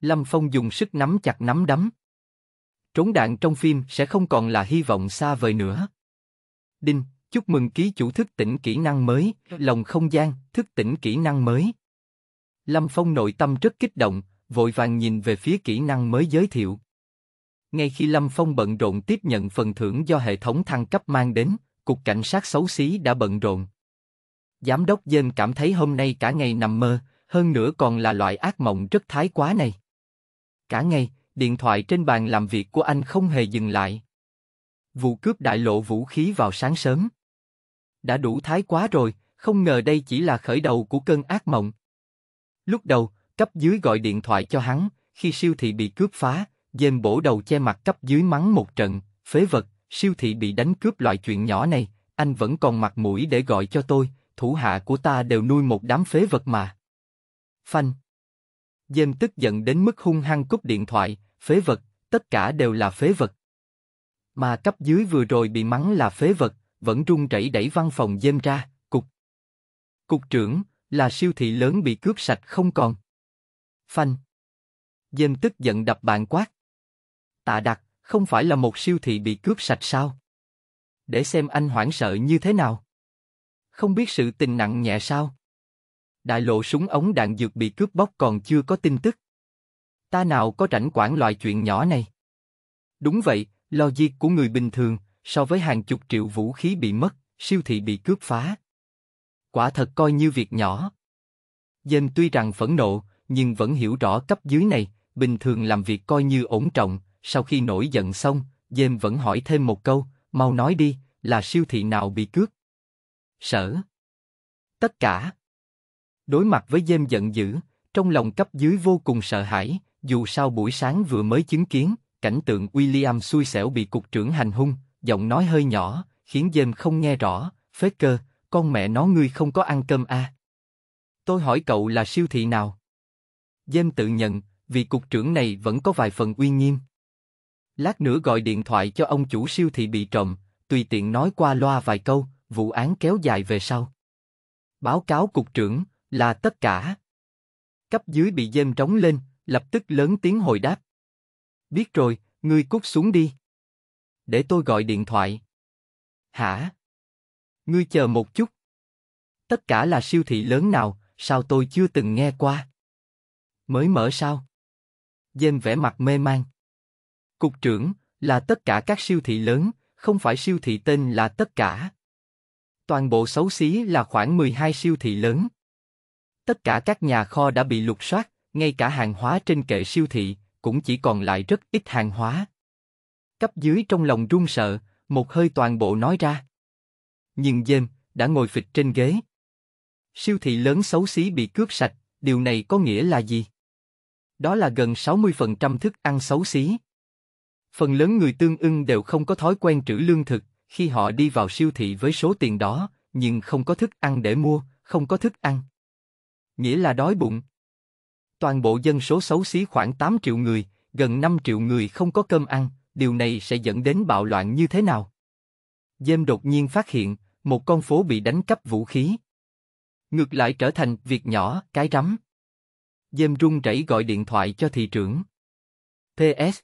Lâm Phong dùng sức nắm chặt nắm đấm trốn đạn trong phim sẽ không còn là hy vọng xa vời nữa. Đinh, chúc mừng ký chủ thức tỉnh kỹ năng mới, lòng không gian, thức tỉnh kỹ năng mới. Lâm Phong nội tâm rất kích động, vội vàng nhìn về phía kỹ năng mới giới thiệu. Ngay khi Lâm Phong bận rộn tiếp nhận phần thưởng do hệ thống thăng cấp mang đến, cục cảnh sát xấu xí đã bận rộn. Giám đốc Dên cảm thấy hôm nay cả ngày nằm mơ, hơn nữa còn là loại ác mộng rất thái quá này. Cả ngày, điện thoại trên bàn làm việc của anh không hề dừng lại. Vụ cướp đại lộ vũ khí vào sáng sớm. Đã đủ thái quá rồi, không ngờ đây chỉ là khởi đầu của cơn ác mộng. Lúc đầu, cấp dưới gọi điện thoại cho hắn, khi siêu thị bị cướp phá, dên bổ đầu che mặt cấp dưới mắng một trận, phế vật, siêu thị bị đánh cướp loại chuyện nhỏ này, anh vẫn còn mặt mũi để gọi cho tôi, thủ hạ của ta đều nuôi một đám phế vật mà. Phanh. Dên tức giận đến mức hung hăng cúp điện thoại, phế vật, tất cả đều là phế vật. Mà cấp dưới vừa rồi bị mắng là phế vật, vẫn rung rẩy đẩy văn phòng dêm ra, cục. Cục trưởng, là siêu thị lớn bị cướp sạch không còn. Phanh. Dêm tức giận đập bàn quát. Tạ đặc, không phải là một siêu thị bị cướp sạch sao? Để xem anh hoảng sợ như thế nào. Không biết sự tình nặng nhẹ sao? Đại lộ súng ống đạn dược bị cướp bóc còn chưa có tin tức ta nào có rảnh quản loại chuyện nhỏ này. Đúng vậy, lo diệt của người bình thường, so với hàng chục triệu vũ khí bị mất, siêu thị bị cướp phá. Quả thật coi như việc nhỏ. Dên tuy rằng phẫn nộ, nhưng vẫn hiểu rõ cấp dưới này, bình thường làm việc coi như ổn trọng, sau khi nổi giận xong, Dên vẫn hỏi thêm một câu, mau nói đi, là siêu thị nào bị cướp? Sở. Tất cả. Đối mặt với Dên giận dữ, trong lòng cấp dưới vô cùng sợ hãi, dù sao buổi sáng vừa mới chứng kiến, cảnh tượng William xui xẻo bị cục trưởng hành hung, giọng nói hơi nhỏ, khiến James không nghe rõ, phết cơ, con mẹ nó ngươi không có ăn cơm à. Tôi hỏi cậu là siêu thị nào? James tự nhận, vì cục trưởng này vẫn có vài phần uy nghiêm. Lát nữa gọi điện thoại cho ông chủ siêu thị bị trộm, tùy tiện nói qua loa vài câu, vụ án kéo dài về sau. Báo cáo cục trưởng là tất cả. Cấp dưới bị dêm trống lên, Lập tức lớn tiếng hồi đáp. Biết rồi, ngươi cút xuống đi. Để tôi gọi điện thoại. Hả? Ngươi chờ một chút. Tất cả là siêu thị lớn nào, sao tôi chưa từng nghe qua? Mới mở sao? Dên vẻ mặt mê mang. Cục trưởng, là tất cả các siêu thị lớn, không phải siêu thị tên là tất cả. Toàn bộ xấu xí là khoảng 12 siêu thị lớn. Tất cả các nhà kho đã bị lục soát, ngay cả hàng hóa trên kệ siêu thị cũng chỉ còn lại rất ít hàng hóa. Cấp dưới trong lòng run sợ, một hơi toàn bộ nói ra. Nhưng James đã ngồi phịch trên ghế. Siêu thị lớn xấu xí bị cướp sạch, điều này có nghĩa là gì? Đó là gần 60% thức ăn xấu xí. Phần lớn người tương ưng đều không có thói quen trữ lương thực, khi họ đi vào siêu thị với số tiền đó, nhưng không có thức ăn để mua, không có thức ăn. Nghĩa là đói bụng, toàn bộ dân số xấu xí khoảng 8 triệu người, gần 5 triệu người không có cơm ăn, điều này sẽ dẫn đến bạo loạn như thế nào? Dêm đột nhiên phát hiện, một con phố bị đánh cắp vũ khí. Ngược lại trở thành việc nhỏ, cái rắm. Dêm run rẩy gọi điện thoại cho thị trưởng. PS.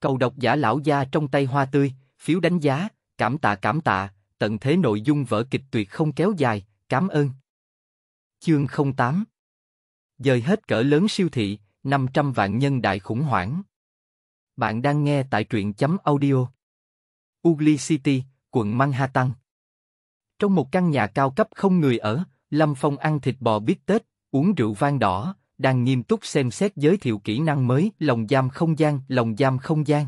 Cầu độc giả lão gia trong tay hoa tươi, phiếu đánh giá, cảm tạ cảm tạ, tận thế nội dung vở kịch tuyệt không kéo dài, cảm ơn. Chương 08 dời hết cỡ lớn siêu thị, 500 vạn nhân đại khủng hoảng. Bạn đang nghe tại truyện chấm audio. Ugly City, quận Manhattan. Trong một căn nhà cao cấp không người ở, Lâm Phong ăn thịt bò bít tết, uống rượu vang đỏ, đang nghiêm túc xem xét giới thiệu kỹ năng mới lồng giam không gian, lồng giam không gian.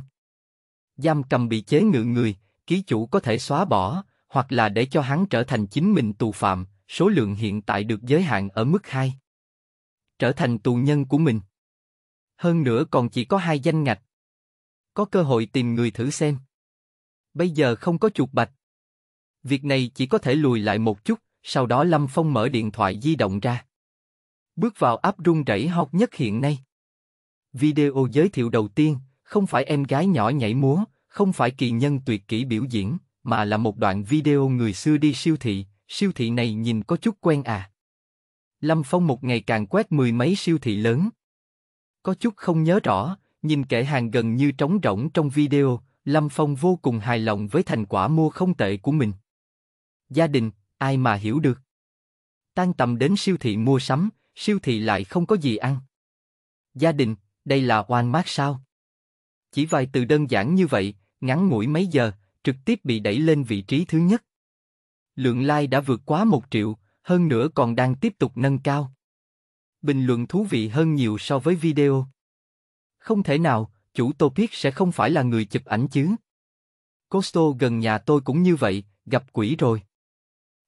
Giam cầm bị chế ngự người, ký chủ có thể xóa bỏ, hoặc là để cho hắn trở thành chính mình tù phạm, số lượng hiện tại được giới hạn ở mức 2 trở thành tù nhân của mình. Hơn nữa còn chỉ có hai danh ngạch. Có cơ hội tìm người thử xem. Bây giờ không có chuột bạch. Việc này chỉ có thể lùi lại một chút, sau đó Lâm Phong mở điện thoại di động ra. Bước vào app rung rẩy hot nhất hiện nay. Video giới thiệu đầu tiên, không phải em gái nhỏ nhảy múa, không phải kỳ nhân tuyệt kỹ biểu diễn, mà là một đoạn video người xưa đi siêu thị, siêu thị này nhìn có chút quen à. Lâm Phong một ngày càng quét mười mấy siêu thị lớn. Có chút không nhớ rõ, nhìn kệ hàng gần như trống rỗng trong video, Lâm Phong vô cùng hài lòng với thành quả mua không tệ của mình. Gia đình, ai mà hiểu được. Tan tầm đến siêu thị mua sắm, siêu thị lại không có gì ăn. Gia đình, đây là oan mát sao? Chỉ vài từ đơn giản như vậy, ngắn ngủi mấy giờ, trực tiếp bị đẩy lên vị trí thứ nhất. Lượng like đã vượt quá một triệu, hơn nữa còn đang tiếp tục nâng cao. Bình luận thú vị hơn nhiều so với video. Không thể nào, chủ Topic sẽ không phải là người chụp ảnh chứ. Costo gần nhà tôi cũng như vậy, gặp quỷ rồi.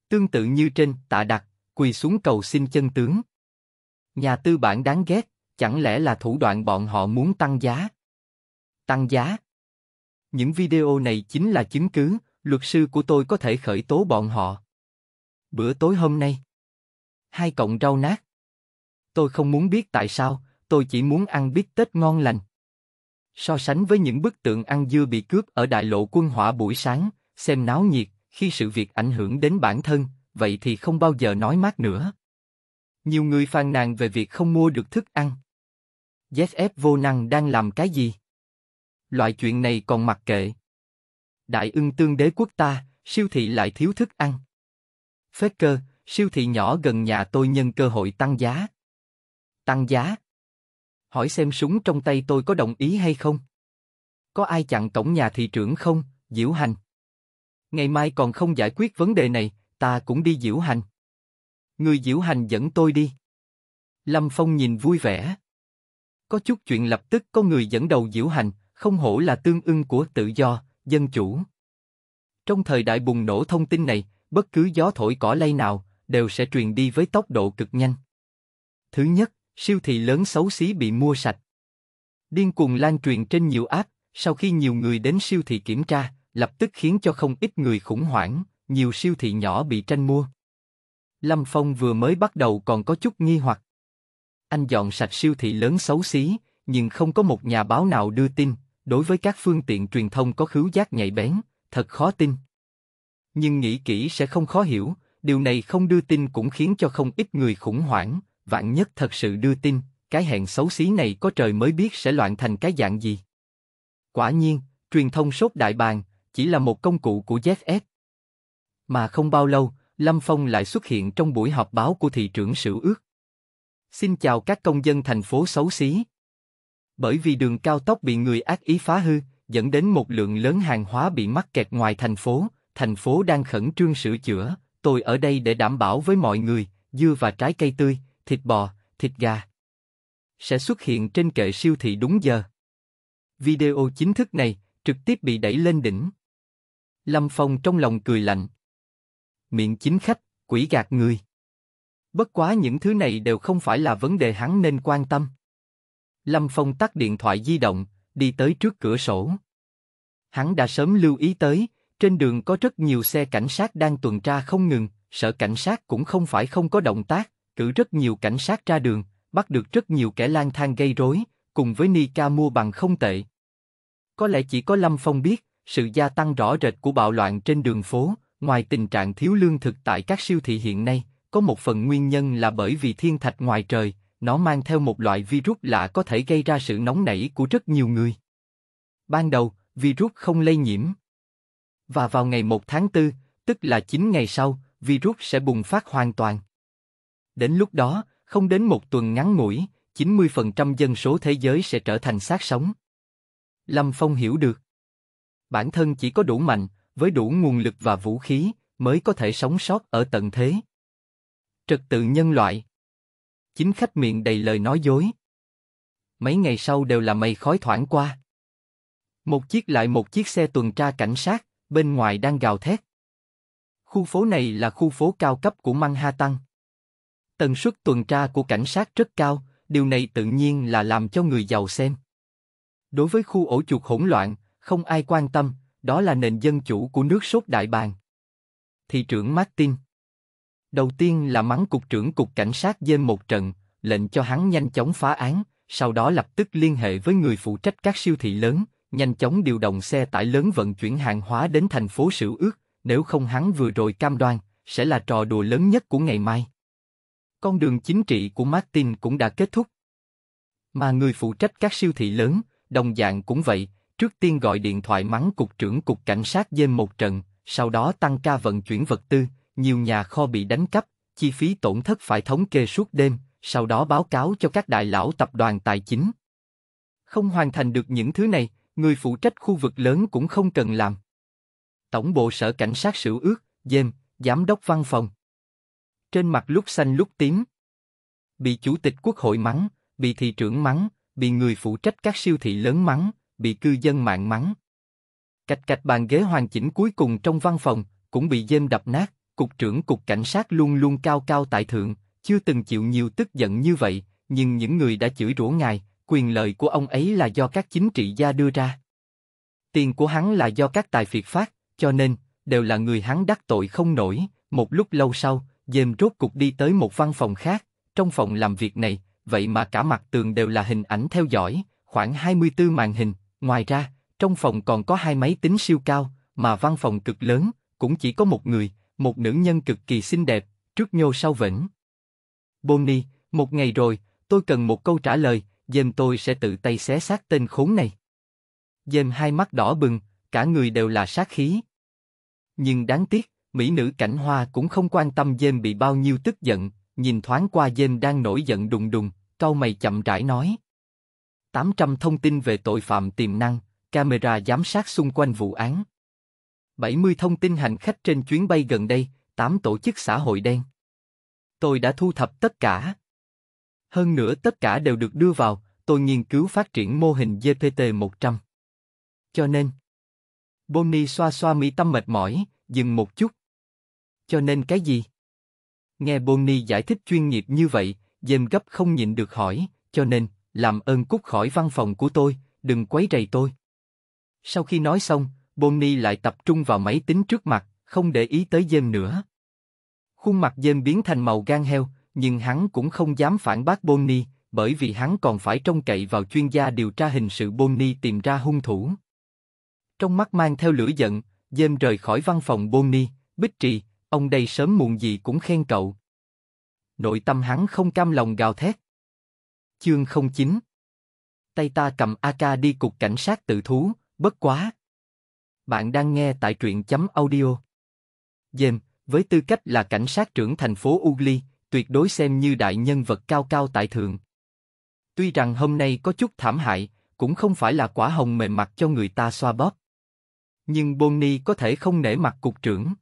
Tương tự như trên, tạ đặt, quỳ xuống cầu xin chân tướng. Nhà tư bản đáng ghét, chẳng lẽ là thủ đoạn bọn họ muốn tăng giá? Tăng giá? Những video này chính là chứng cứ, luật sư của tôi có thể khởi tố bọn họ. Bữa tối hôm nay. Hai cọng rau nát. Tôi không muốn biết tại sao, tôi chỉ muốn ăn bít tết ngon lành. So sánh với những bức tượng ăn dưa bị cướp ở đại lộ quân hỏa buổi sáng, xem náo nhiệt, khi sự việc ảnh hưởng đến bản thân, vậy thì không bao giờ nói mát nữa. Nhiều người phàn nàn về việc không mua được thức ăn. ZF vô năng đang làm cái gì? Loại chuyện này còn mặc kệ. Đại ưng tương đế quốc ta, siêu thị lại thiếu thức ăn cơ, siêu thị nhỏ gần nhà tôi nhân cơ hội tăng giá. Tăng giá? Hỏi xem súng trong tay tôi có đồng ý hay không? Có ai chặn cổng nhà thị trưởng không, Diễu Hành? Ngày mai còn không giải quyết vấn đề này, ta cũng đi Diễu Hành. Người Diễu Hành dẫn tôi đi. Lâm Phong nhìn vui vẻ. Có chút chuyện lập tức có người dẫn đầu Diễu Hành, không hổ là tương ưng của tự do, dân chủ. Trong thời đại bùng nổ thông tin này, bất cứ gió thổi cỏ lay nào, đều sẽ truyền đi với tốc độ cực nhanh. Thứ nhất, siêu thị lớn xấu xí bị mua sạch. Điên cuồng lan truyền trên nhiều app, sau khi nhiều người đến siêu thị kiểm tra, lập tức khiến cho không ít người khủng hoảng, nhiều siêu thị nhỏ bị tranh mua. Lâm Phong vừa mới bắt đầu còn có chút nghi hoặc. Anh dọn sạch siêu thị lớn xấu xí, nhưng không có một nhà báo nào đưa tin, đối với các phương tiện truyền thông có khứu giác nhạy bén, thật khó tin. Nhưng nghĩ kỹ sẽ không khó hiểu, điều này không đưa tin cũng khiến cho không ít người khủng hoảng, vạn nhất thật sự đưa tin, cái hẹn xấu xí này có trời mới biết sẽ loạn thành cái dạng gì. Quả nhiên, truyền thông sốt đại bàn chỉ là một công cụ của ZF. Mà không bao lâu, Lâm Phong lại xuất hiện trong buổi họp báo của thị trưởng Sửu Ước. Xin chào các công dân thành phố xấu xí. Bởi vì đường cao tốc bị người ác ý phá hư, dẫn đến một lượng lớn hàng hóa bị mắc kẹt ngoài thành phố, thành phố đang khẩn trương sửa chữa, tôi ở đây để đảm bảo với mọi người, dưa và trái cây tươi, thịt bò, thịt gà sẽ xuất hiện trên kệ siêu thị đúng giờ. Video chính thức này trực tiếp bị đẩy lên đỉnh. Lâm Phong trong lòng cười lạnh. Miệng chính khách, quỷ gạt người. Bất quá những thứ này đều không phải là vấn đề hắn nên quan tâm. Lâm Phong tắt điện thoại di động, đi tới trước cửa sổ. Hắn đã sớm lưu ý tới, trên đường có rất nhiều xe cảnh sát đang tuần tra không ngừng, sở cảnh sát cũng không phải không có động tác, cử rất nhiều cảnh sát ra đường, bắt được rất nhiều kẻ lang thang gây rối, cùng với Nika mua bằng không tệ. Có lẽ chỉ có Lâm Phong biết, sự gia tăng rõ rệt của bạo loạn trên đường phố, ngoài tình trạng thiếu lương thực tại các siêu thị hiện nay, có một phần nguyên nhân là bởi vì thiên thạch ngoài trời, nó mang theo một loại virus lạ có thể gây ra sự nóng nảy của rất nhiều người. Ban đầu, virus không lây nhiễm, và vào ngày 1 tháng 4, tức là 9 ngày sau, virus sẽ bùng phát hoàn toàn. Đến lúc đó, không đến một tuần ngắn ngủi, 90% dân số thế giới sẽ trở thành xác sống. Lâm Phong hiểu được. Bản thân chỉ có đủ mạnh, với đủ nguồn lực và vũ khí, mới có thể sống sót ở tận thế. Trật tự nhân loại. Chính khách miệng đầy lời nói dối. Mấy ngày sau đều là mây khói thoảng qua. Một chiếc lại một chiếc xe tuần tra cảnh sát, bên ngoài đang gào thét. Khu phố này là khu phố cao cấp của Manhattan. Tần suất tuần tra của cảnh sát rất cao, điều này tự nhiên là làm cho người giàu xem. Đối với khu ổ chuột hỗn loạn, không ai quan tâm, đó là nền dân chủ của nước sốt đại bàng. Thị trưởng Martin Đầu tiên là mắng cục trưởng cục cảnh sát dêm một trận, lệnh cho hắn nhanh chóng phá án, sau đó lập tức liên hệ với người phụ trách các siêu thị lớn, nhanh chóng điều động xe tải lớn vận chuyển hàng hóa đến thành phố Sửu Ước, nếu không hắn vừa rồi cam đoan, sẽ là trò đùa lớn nhất của ngày mai. Con đường chính trị của Martin cũng đã kết thúc. Mà người phụ trách các siêu thị lớn, đồng dạng cũng vậy, trước tiên gọi điện thoại mắng cục trưởng cục cảnh sát dêm một trận, sau đó tăng ca vận chuyển vật tư, nhiều nhà kho bị đánh cắp, chi phí tổn thất phải thống kê suốt đêm, sau đó báo cáo cho các đại lão tập đoàn tài chính. Không hoàn thành được những thứ này, người phụ trách khu vực lớn cũng không cần làm. Tổng bộ sở cảnh sát sửu ước, dêm, giám đốc văn phòng. Trên mặt lúc xanh lúc tím. Bị chủ tịch quốc hội mắng, bị thị trưởng mắng, bị người phụ trách các siêu thị lớn mắng, bị cư dân mạng mắng. Cạch cạch bàn ghế hoàn chỉnh cuối cùng trong văn phòng, cũng bị dêm đập nát, cục trưởng cục cảnh sát luôn luôn cao cao tại thượng, chưa từng chịu nhiều tức giận như vậy, nhưng những người đã chửi rủa ngài, quyền lợi của ông ấy là do các chính trị gia đưa ra. Tiền của hắn là do các tài phiệt phát, cho nên, đều là người hắn đắc tội không nổi. Một lúc lâu sau, James rốt cục đi tới một văn phòng khác, trong phòng làm việc này, vậy mà cả mặt tường đều là hình ảnh theo dõi, khoảng 24 màn hình, ngoài ra, trong phòng còn có hai máy tính siêu cao, mà văn phòng cực lớn, cũng chỉ có một người, một nữ nhân cực kỳ xinh đẹp, trước nhô sau vĩnh. Bonnie, một ngày rồi, tôi cần một câu trả lời, dêm tôi sẽ tự tay xé xác tên khốn này. Dêm hai mắt đỏ bừng, cả người đều là sát khí. Nhưng đáng tiếc, mỹ nữ cảnh hoa cũng không quan tâm dêm bị bao nhiêu tức giận, nhìn thoáng qua dêm đang nổi giận đùng đùng, cau mày chậm rãi nói. 800 thông tin về tội phạm tiềm năng, camera giám sát xung quanh vụ án. 70 thông tin hành khách trên chuyến bay gần đây, 8 tổ chức xã hội đen. Tôi đã thu thập tất cả. Hơn nữa tất cả đều được đưa vào, tôi nghiên cứu phát triển mô hình GPT-100. Cho nên, Bonnie xoa xoa mi tâm mệt mỏi, dừng một chút. Cho nên cái gì? Nghe Bonnie giải thích chuyên nghiệp như vậy, dêm gấp không nhịn được hỏi, cho nên, làm ơn cút khỏi văn phòng của tôi, đừng quấy rầy tôi. Sau khi nói xong, Bonnie lại tập trung vào máy tính trước mặt, không để ý tới dêm nữa. Khuôn mặt dêm biến thành màu gan heo, nhưng hắn cũng không dám phản bác Bonnie, bởi vì hắn còn phải trông cậy vào chuyên gia điều tra hình sự Bonnie tìm ra hung thủ. Trong mắt mang theo lửa giận, James rời khỏi văn phòng Bonnie, bích trì, ông đây sớm muộn gì cũng khen cậu. Nội tâm hắn không cam lòng gào thét. Chương 09 Tay ta cầm AK đi cục cảnh sát tự thú, bất quá. Bạn đang nghe tại truyện chấm audio. James, với tư cách là cảnh sát trưởng thành phố Ugly, tuyệt đối xem như đại nhân vật cao cao tại thượng. Tuy rằng hôm nay có chút thảm hại, cũng không phải là quả hồng mềm mặt cho người ta xoa bóp. Nhưng Bonnie có thể không nể mặt cục trưởng.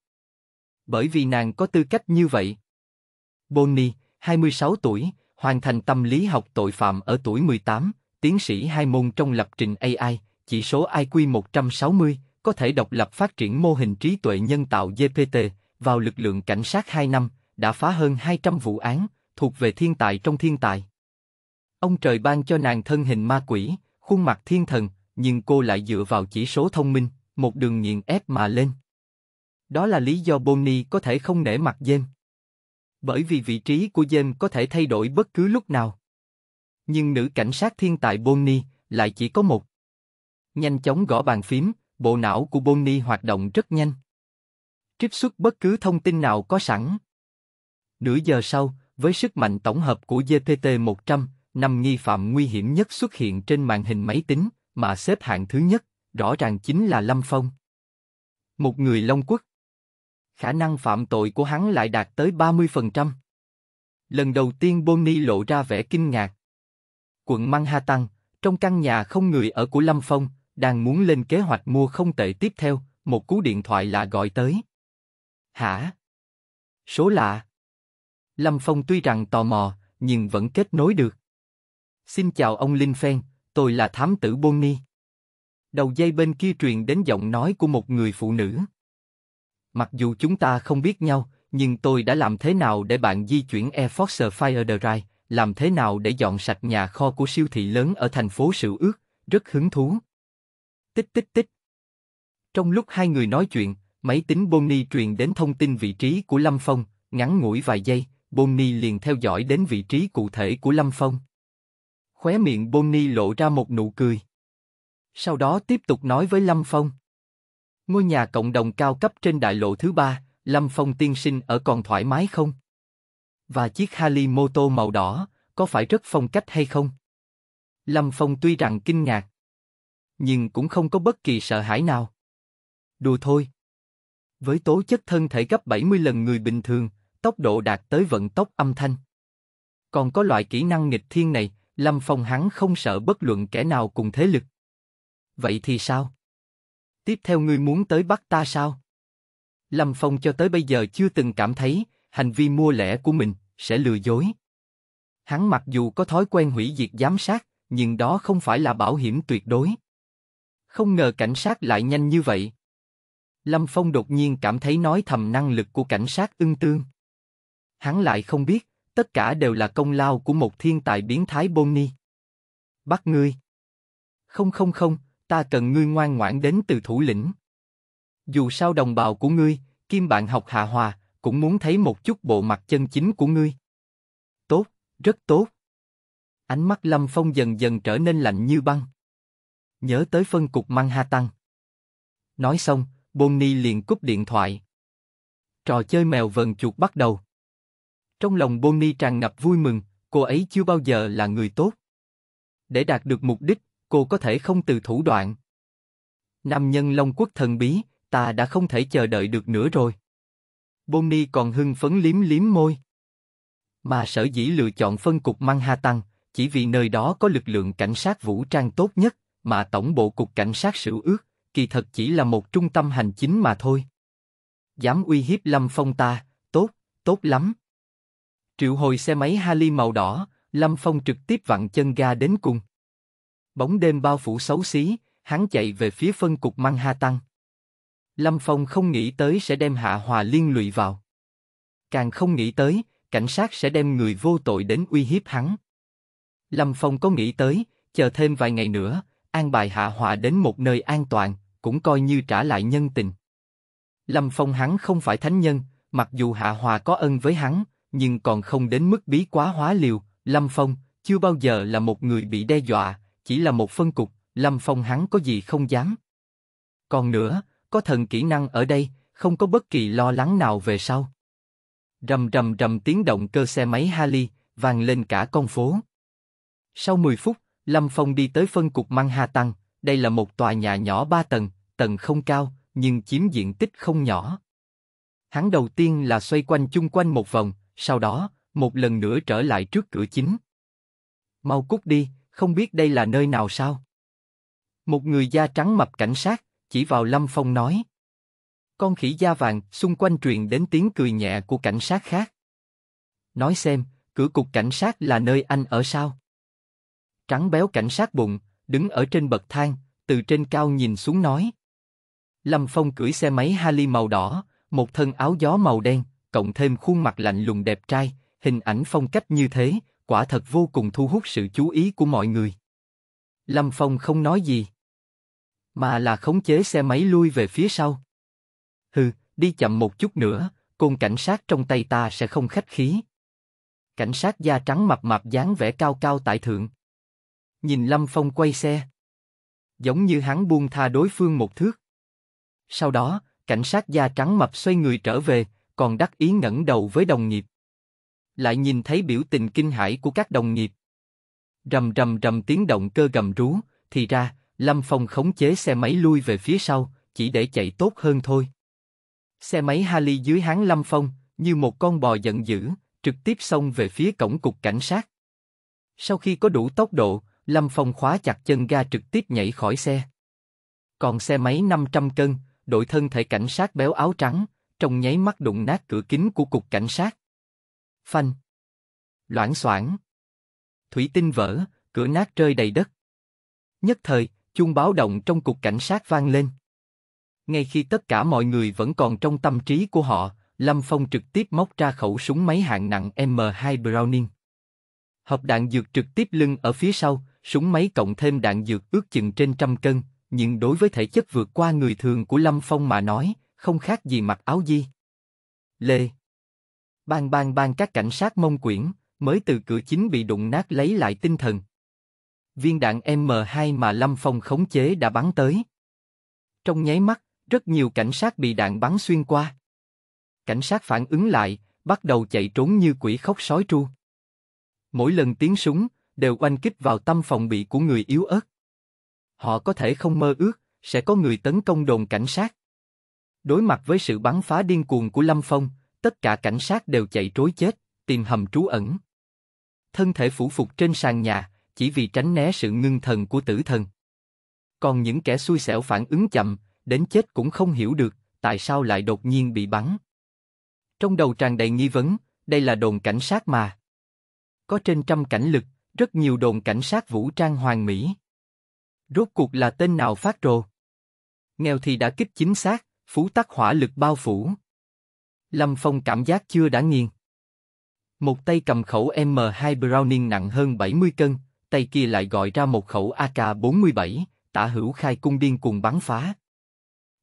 Bởi vì nàng có tư cách như vậy. Bonnie, 26 tuổi, hoàn thành tâm lý học tội phạm ở tuổi 18, tiến sĩ hai môn trong lập trình AI, chỉ số IQ 160, có thể độc lập phát triển mô hình trí tuệ nhân tạo GPT vào lực lượng cảnh sát 2 năm, đã phá hơn 200 vụ án, thuộc về thiên tài trong thiên tài. Ông trời ban cho nàng thân hình ma quỷ, khuôn mặt thiên thần, nhưng cô lại dựa vào chỉ số thông minh, một đường nghiền ép mà lên. Đó là lý do Bonnie có thể không nể mặt James. Bởi vì vị trí của James có thể thay đổi bất cứ lúc nào. Nhưng nữ cảnh sát thiên tài Bonnie lại chỉ có một. Nhanh chóng gõ bàn phím, bộ não của Bonnie hoạt động rất nhanh. Trích xuất bất cứ thông tin nào có sẵn. Nửa giờ sau, với sức mạnh tổng hợp của GPT-100, năm nghi phạm nguy hiểm nhất xuất hiện trên màn hình máy tính, mà xếp hạng thứ nhất, rõ ràng chính là Lâm Phong. Một người Long Quốc. Khả năng phạm tội của hắn lại đạt tới 30%. Lần đầu tiên Bonnie lộ ra vẻ kinh ngạc. Quận Manhattan, trong căn nhà không người ở của Lâm Phong, đang muốn lên kế hoạch mua không tệ tiếp theo, một cú điện thoại lạ gọi tới. Hả? Số lạ. Lâm Phong tuy rằng tò mò, nhưng vẫn kết nối được. Xin chào ông Linh Phen, tôi là thám tử Bonnie. Đầu dây bên kia truyền đến giọng nói của một người phụ nữ. Mặc dù chúng ta không biết nhau, nhưng tôi đã làm thế nào để bạn di chuyển Air Force Fire Drive, làm thế nào để dọn sạch nhà kho của siêu thị lớn ở thành phố Sửu Ước, rất hứng thú. Tích tích tích. Trong lúc hai người nói chuyện, máy tính Bonnie truyền đến thông tin vị trí của Lâm Phong, ngắn ngủi vài giây, Bonnie liền theo dõi đến vị trí cụ thể của Lâm Phong. Khóe miệng Bonnie lộ ra một nụ cười. Sau đó tiếp tục nói với Lâm Phong. Ngôi nhà cộng đồng cao cấp trên đại lộ thứ ba, Lâm Phong tiên sinh ở còn thoải mái không? Và chiếc Harley mô tô màu đỏ, có phải rất phong cách hay không? Lâm Phong tuy rằng kinh ngạc, nhưng cũng không có bất kỳ sợ hãi nào. Đùa thôi. Với tố chất thân thể gấp 70 lần người bình thường, tốc độ đạt tới vận tốc âm thanh. Còn có loại kỹ năng nghịch thiên này, Lâm Phong hắn không sợ bất luận kẻ nào cùng thế lực. Vậy thì sao? Tiếp theo ngươi muốn tới bắt ta sao? Lâm Phong cho tới bây giờ chưa từng cảm thấy hành vi mua lẻ của mình sẽ lừa dối. Hắn mặc dù có thói quen hủy diệt giám sát, nhưng đó không phải là bảo hiểm tuyệt đối. Không ngờ cảnh sát lại nhanh như vậy. Lâm Phong đột nhiên cảm thấy nói thầm năng lực của cảnh sát ưng tương hắn lại không biết, tất cả đều là công lao của một thiên tài biến thái bôn Bắt ngươi. Không không không, ta cần ngươi ngoan ngoãn đến từ thủ lĩnh. Dù sao đồng bào của ngươi, kim bạn học hạ hòa, cũng muốn thấy một chút bộ mặt chân chính của ngươi. Tốt, rất tốt. Ánh mắt Lâm Phong dần dần trở nên lạnh như băng. Nhớ tới phân cục mang ha tăng. Nói xong, Bonnie liền cúp điện thoại. Trò chơi mèo vần chuột bắt đầu. Trong lòng Bonnie tràn ngập vui mừng, cô ấy chưa bao giờ là người tốt. Để đạt được mục đích, cô có thể không từ thủ đoạn. Nam nhân Long Quốc thần bí, ta đã không thể chờ đợi được nữa rồi. Bonnie còn hưng phấn liếm liếm môi. Mà sở dĩ lựa chọn phân cục Manhattan, chỉ vì nơi đó có lực lượng cảnh sát vũ trang tốt nhất, mà tổng bộ cục cảnh sát sửu ước, kỳ thật chỉ là một trung tâm hành chính mà thôi. Dám uy hiếp Lâm Phong ta, tốt, tốt lắm. Triệu hồi xe máy Harley màu đỏ, Lâm Phong trực tiếp vặn chân ga đến cùng. Bóng đêm bao phủ xấu xí, hắn chạy về phía phân cục ha tăng. Lâm Phong không nghĩ tới sẽ đem Hạ Hòa liên lụy vào. Càng không nghĩ tới, cảnh sát sẽ đem người vô tội đến uy hiếp hắn. Lâm Phong có nghĩ tới, chờ thêm vài ngày nữa, an bài Hạ Hòa đến một nơi an toàn, cũng coi như trả lại nhân tình. Lâm Phong hắn không phải thánh nhân, mặc dù Hạ Hòa có ân với hắn, nhưng còn không đến mức bí quá hóa liều. Lâm Phong chưa bao giờ là một người bị đe dọa, chỉ là một phân cục. Lâm Phong hắn có gì không dám. Còn nữa, có thần kỹ năng ở đây, không có bất kỳ lo lắng nào về sau. Rầm rầm rầm tiếng động cơ xe máy Harley vang lên cả con phố. Sau 10 phút, Lâm Phong đi tới phân cục mang Hà Tăng. Đây là một tòa nhà nhỏ ba tầng, tầng không cao, nhưng chiếm diện tích không nhỏ. Hắn đầu tiên là xoay quanh chung quanh một vòng, sau đó, một lần nữa trở lại trước cửa chính. Mau cút đi, không biết đây là nơi nào sao? Một người da trắng mập cảnh sát, chỉ vào Lâm Phong nói. Con khỉ da vàng, xung quanh truyền đến tiếng cười nhẹ của cảnh sát khác. Nói xem, cửa cục cảnh sát là nơi anh ở sao? Trắng béo cảnh sát bụng, đứng ở trên bậc thang, từ trên cao nhìn xuống nói. Lâm Phong cưỡi xe máy Harley màu đỏ, một thân áo gió màu đen, cộng thêm khuôn mặt lạnh lùng đẹp trai, hình ảnh phong cách như thế, quả thật vô cùng thu hút sự chú ý của mọi người. Lâm Phong không nói gì, mà là khống chế xe máy lui về phía sau. Hừ, đi chậm một chút nữa, côn cảnh sát trong tay ta sẽ không khách khí. Cảnh sát da trắng mập mạp dáng vẻ cao cao tại thượng. Nhìn Lâm Phong quay xe. Giống như hắn buông tha đối phương một thước. Sau đó, cảnh sát da trắng mập xoay người trở về, còn đắc ý ngẩng đầu với đồng nghiệp. Lại nhìn thấy biểu tình kinh hãi của các đồng nghiệp. Rầm rầm rầm tiếng động cơ gầm rú, thì ra, Lâm Phong khống chế xe máy lui về phía sau, chỉ để chạy tốt hơn thôi. Xe máy Harley dưới háng Lâm Phong, như một con bò giận dữ, trực tiếp xông về phía cổng cục cảnh sát. Sau khi có đủ tốc độ, Lâm Phong khóa chặt chân ga trực tiếp nhảy khỏi xe. Còn xe máy 500 cân, đội thân thể cảnh sát béo áo trắng, trong nháy mắt đụng nát cửa kính của cục cảnh sát. Phanh. Loãng xoảng. Thủy tinh vỡ, cửa nát rơi đầy đất. Nhất thời, chuông báo động trong cục cảnh sát vang lên. Ngay khi tất cả mọi người vẫn còn trong tâm trí của họ, Lâm Phong trực tiếp móc ra khẩu súng máy hạng nặng M2 Browning. Hộp đạn dược trực tiếp lưng ở phía sau, súng máy cộng thêm đạn dược ước chừng trên trăm cân, nhưng đối với thể chất vượt qua người thường của Lâm Phong mà nói, không khác gì mặc áo di. Lê. Bang bang bang các cảnh sát mông quyển, mới từ cửa chính bị đụng nát lấy lại tinh thần. Viên đạn M2 mà Lâm Phong khống chế đã bắn tới. Trong nháy mắt, rất nhiều cảnh sát bị đạn bắn xuyên qua. Cảnh sát phản ứng lại, bắt đầu chạy trốn như quỷ khóc sói tru. Mỗi lần tiếng súng đều oanh kích vào tâm phòng bị của người yếu ớt. Họ có thể không mơ ước sẽ có người tấn công đồn cảnh sát. Đối mặt với sự bắn phá điên cuồng của Lâm Phong, tất cả cảnh sát đều chạy trối chết, tìm hầm trú ẩn. Thân thể phủ phục trên sàn nhà, chỉ vì tránh né sự ngưng thần của tử thần. Còn những kẻ xui xẻo phản ứng chậm, đến chết cũng không hiểu được, tại sao lại đột nhiên bị bắn. Trong đầu tràn đầy nghi vấn, đây là đồn cảnh sát mà. Có trên trăm cảnh lực, rất nhiều đồn cảnh sát vũ trang hoàng mỹ. Rốt cuộc là tên nào phát rồ? Nghèo thì đã kích chính xác, phú tắc hỏa lực bao phủ. Lâm Phong cảm giác chưa đã nghiền. Một tay cầm khẩu M2 Browning nặng hơn 70 cân, tay kia lại gọi ra một khẩu AK-47, tả hữu khai cung điên cùng bắn phá.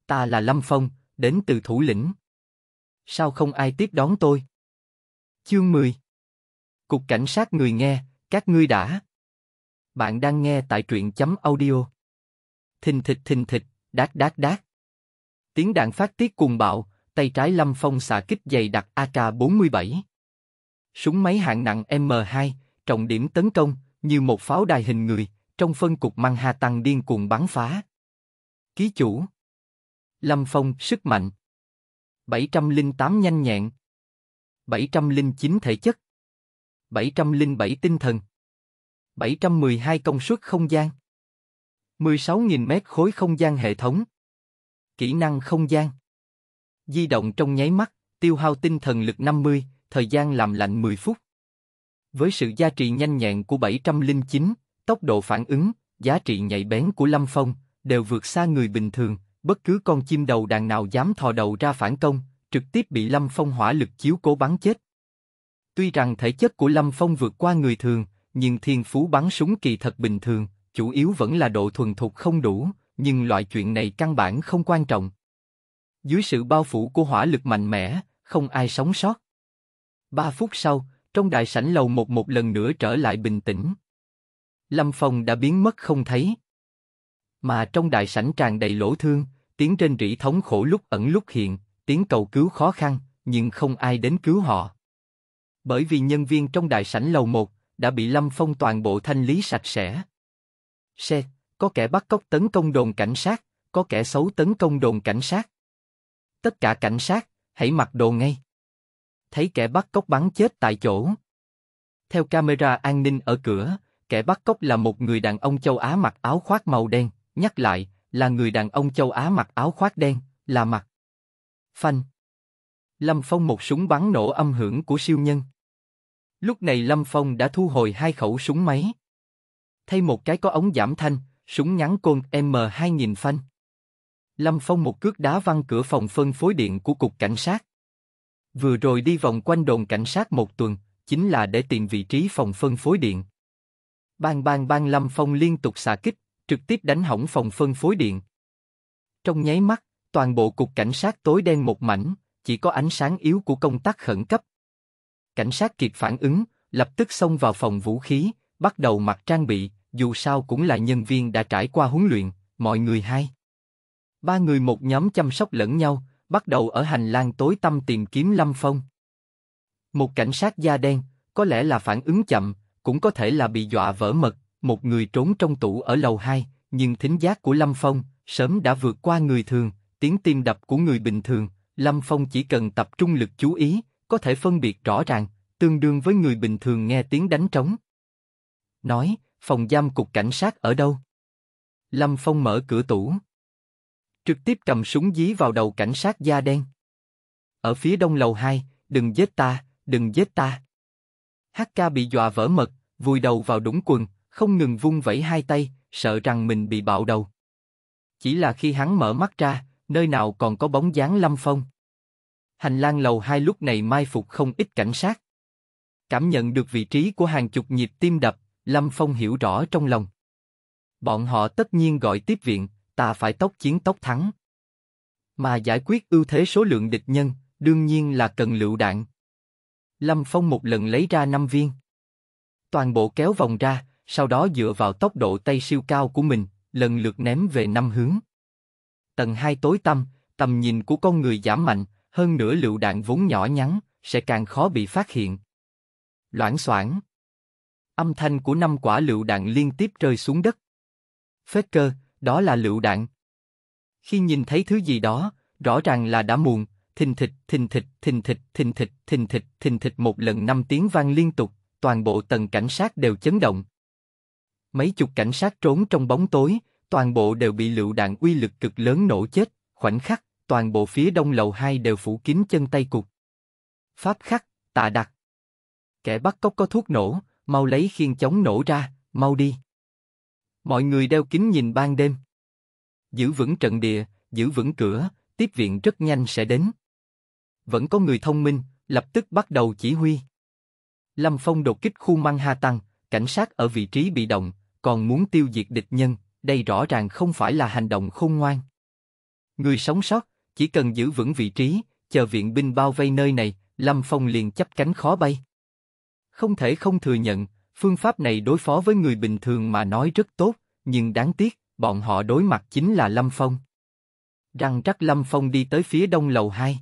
Ta là Lâm Phong, đến từ thủ lĩnh. Sao không ai tiếp đón tôi? Chương 10 Cục Cảnh sát người nghe, các ngươi đã. Bạn đang nghe tại truyện chấm audio. Thình thịch thình thịch, đát đát đát. Tiếng đạn phát tiết cuồng bạo, tay trái Lâm Phong xạ kích dày đặc AK-47. Súng máy hạng nặng M2, trọng điểm tấn công, như một pháo đài hình người, trong phân cục mang hà tăng điên cuồng bắn phá. Ký chủ Lâm Phong sức mạnh 708 nhanh nhẹn 709 thể chất 707 tinh thần 712 công suất không gian 16.000 mét khối không gian hệ thống kỹ năng không gian. Di động trong nháy mắt, tiêu hao tinh thần lực 50, thời gian làm lạnh 10 phút. Với sự gia trì nhanh nhẹn của 709, tốc độ phản ứng, giá trị nhạy bén của Lâm Phong, đều vượt xa người bình thường, bất cứ con chim đầu đàn nào dám thò đầu ra phản công, trực tiếp bị Lâm Phong hỏa lực chiếu cố bắn chết. Tuy rằng thể chất của Lâm Phong vượt qua người thường, nhưng thiên phú bắn súng kỳ thật bình thường, chủ yếu vẫn là độ thuần thục không đủ, nhưng loại chuyện này căn bản không quan trọng. Dưới sự bao phủ của hỏa lực mạnh mẽ, không ai sống sót. Ba phút sau, trong đại sảnh lầu một một lần nữa trở lại bình tĩnh. Lâm Phong đã biến mất không thấy. Mà trong đại sảnh tràn đầy lỗ thương, tiếng trên rỉ thống khổ lúc ẩn lúc hiện, tiếng cầu cứu khó khăn, nhưng không ai đến cứu họ. Bởi vì nhân viên trong đại sảnh lầu một đã bị Lâm Phong toàn bộ thanh lý sạch sẽ. Xe có kẻ bắt cóc tấn công đồn cảnh sát, có kẻ xấu tấn công đồn cảnh sát. Tất cả cảnh sát, hãy mặc đồ ngay. Thấy kẻ bắt cóc bắn chết tại chỗ. Theo camera an ninh ở cửa, kẻ bắt cóc là một người đàn ông châu Á mặc áo khoác màu đen, nhắc lại, là người đàn ông châu Á mặc áo khoác đen, là mặt. Phanh. Lâm Phong một súng bắn nổ âm hưởng của siêu nhân. Lúc này Lâm Phong đã thu hồi hai khẩu súng máy. Thay một cái có ống giảm thanh, súng ngắn côn M2000 phanh. Lâm Phong một cước đá văng cửa phòng phân phối điện của cục cảnh sát. Vừa rồi đi vòng quanh đồn cảnh sát một tuần, chính là để tìm vị trí phòng phân phối điện. Bang bang bang Lâm Phong liên tục xạ kích, trực tiếp đánh hỏng phòng phân phối điện. Trong nháy mắt, toàn bộ cục cảnh sát tối đen một mảnh, chỉ có ánh sáng yếu của công tác khẩn cấp. Cảnh sát kịp phản ứng, lập tức xông vào phòng vũ khí, bắt đầu mặc trang bị, dù sao cũng là nhân viên đã trải qua huấn luyện, mọi người hai. Ba người một nhóm chăm sóc lẫn nhau, bắt đầu ở hành lang tối tăm tìm kiếm Lâm Phong. Một cảnh sát da đen, có lẽ là phản ứng chậm, cũng có thể là bị dọa vỡ mật, một người trốn trong tủ ở lầu 2, nhưng thính giác của Lâm Phong sớm đã vượt qua người thường, tiếng tim đập của người bình thường, Lâm Phong chỉ cần tập trung lực chú ý, có thể phân biệt rõ ràng, tương đương với người bình thường nghe tiếng đánh trống. Nói, Phòng giam cục cảnh sát ở đâu? Lâm Phong mở cửa tủ. Trực tiếp cầm súng dí vào đầu cảnh sát da đen. Ở phía đông lầu 2, đừng giết ta, đừng giết ta. HK bị dọa vỡ mật, vùi đầu vào đũng quần, không ngừng vung vẩy hai tay, sợ rằng mình bị bạo đầu. Chỉ là khi hắn mở mắt ra, nơi nào còn có bóng dáng Lâm Phong. Hành lang lầu hai lúc này mai phục không ít cảnh sát. Cảm nhận được vị trí của hàng chục nhịp tim đập, Lâm Phong hiểu rõ trong lòng. Bọn họ tất nhiên gọi tiếp viện, ta phải tốc chiến tốc thắng. Mà giải quyết ưu thế số lượng địch nhân, đương nhiên là cần lựu đạn. Lâm Phong một lần lấy ra năm viên. Toàn bộ kéo vòng ra, sau đó dựa vào tốc độ tay siêu cao của mình, lần lượt ném về năm hướng. Tầng 2 tối tăm, tầm nhìn của con người giảm mạnh, hơn nữa lựu đạn vốn nhỏ nhắn, sẽ càng khó bị phát hiện. Loãng soảng. Âm thanh của năm quả lựu đạn liên tiếp rơi xuống đất. Phết cơ, đó là lựu đạn. Khi nhìn thấy thứ gì đó, rõ ràng là đã muộn, thình thịch, thình thịch, thình thịch, thình thịch, thình thịch, thình thịch một lần năm tiếng vang liên tục, toàn bộ tầng cảnh sát đều chấn động. Mấy chục cảnh sát trốn trong bóng tối, toàn bộ đều bị lựu đạn uy lực cực lớn nổ chết, khoảnh khắc, toàn bộ phía đông lầu 2 đều phủ kín chân tay cục. Pháp khắc, tạ đặc. Kẻ bắt cóc có thuốc nổ, mau lấy khiên chống nổ ra, mau đi. Mọi người đeo kính nhìn ban đêm. Giữ vững trận địa, giữ vững cửa, tiếp viện rất nhanh sẽ đến. Vẫn có người thông minh, lập tức bắt đầu chỉ huy. Lâm Phong đột kích khu mang Ha Tăng, cảnh sát ở vị trí bị động, còn muốn tiêu diệt địch nhân, đây rõ ràng không phải là hành động khôn ngoan. Người sống sót, chỉ cần giữ vững vị trí, chờ viện binh bao vây nơi này, Lâm Phong liền chấp cánh khó bay. Không thể không thừa nhận, phương pháp này đối phó với người bình thường mà nói rất tốt, nhưng đáng tiếc, bọn họ đối mặt chính là Lâm Phong. Răng rắc Lâm Phong đi tới phía đông lầu 2.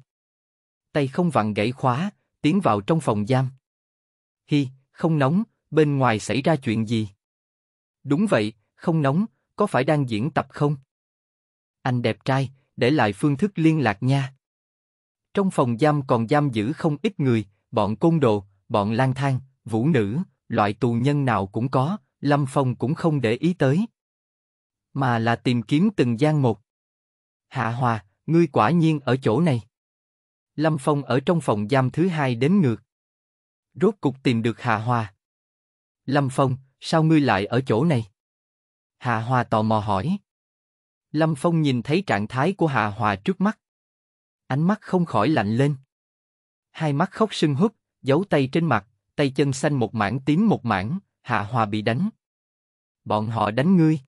Tay không vặn gãy khóa, tiến vào trong phòng giam. Hi, không nóng, bên ngoài xảy ra chuyện gì? Đúng vậy, không nóng, có phải đang diễn tập không? Anh đẹp trai, để lại phương thức liên lạc nha. Trong phòng giam còn giam giữ không ít người, bọn côn đồ, bọn lang thang, vũ nữ, loại tù nhân nào cũng có, Lâm Phong cũng không để ý tới. Mà là tìm kiếm từng gian một. Hạ Hòa, ngươi quả nhiên ở chỗ này. Lâm Phong ở trong phòng giam thứ hai đến ngược. Rốt cục tìm được Hạ Hòa. Lâm Phong, sao ngươi lại ở chỗ này? Hạ Hòa tò mò hỏi. Lâm Phong nhìn thấy trạng thái của Hạ Hòa trước mắt. Ánh mắt không khỏi lạnh lên. Hai mắt khóc sưng húp, giấu tay trên mặt, tay chân xanh một mảng tím một mảng, Hạ Hòa bị đánh. Bọn họ đánh ngươi.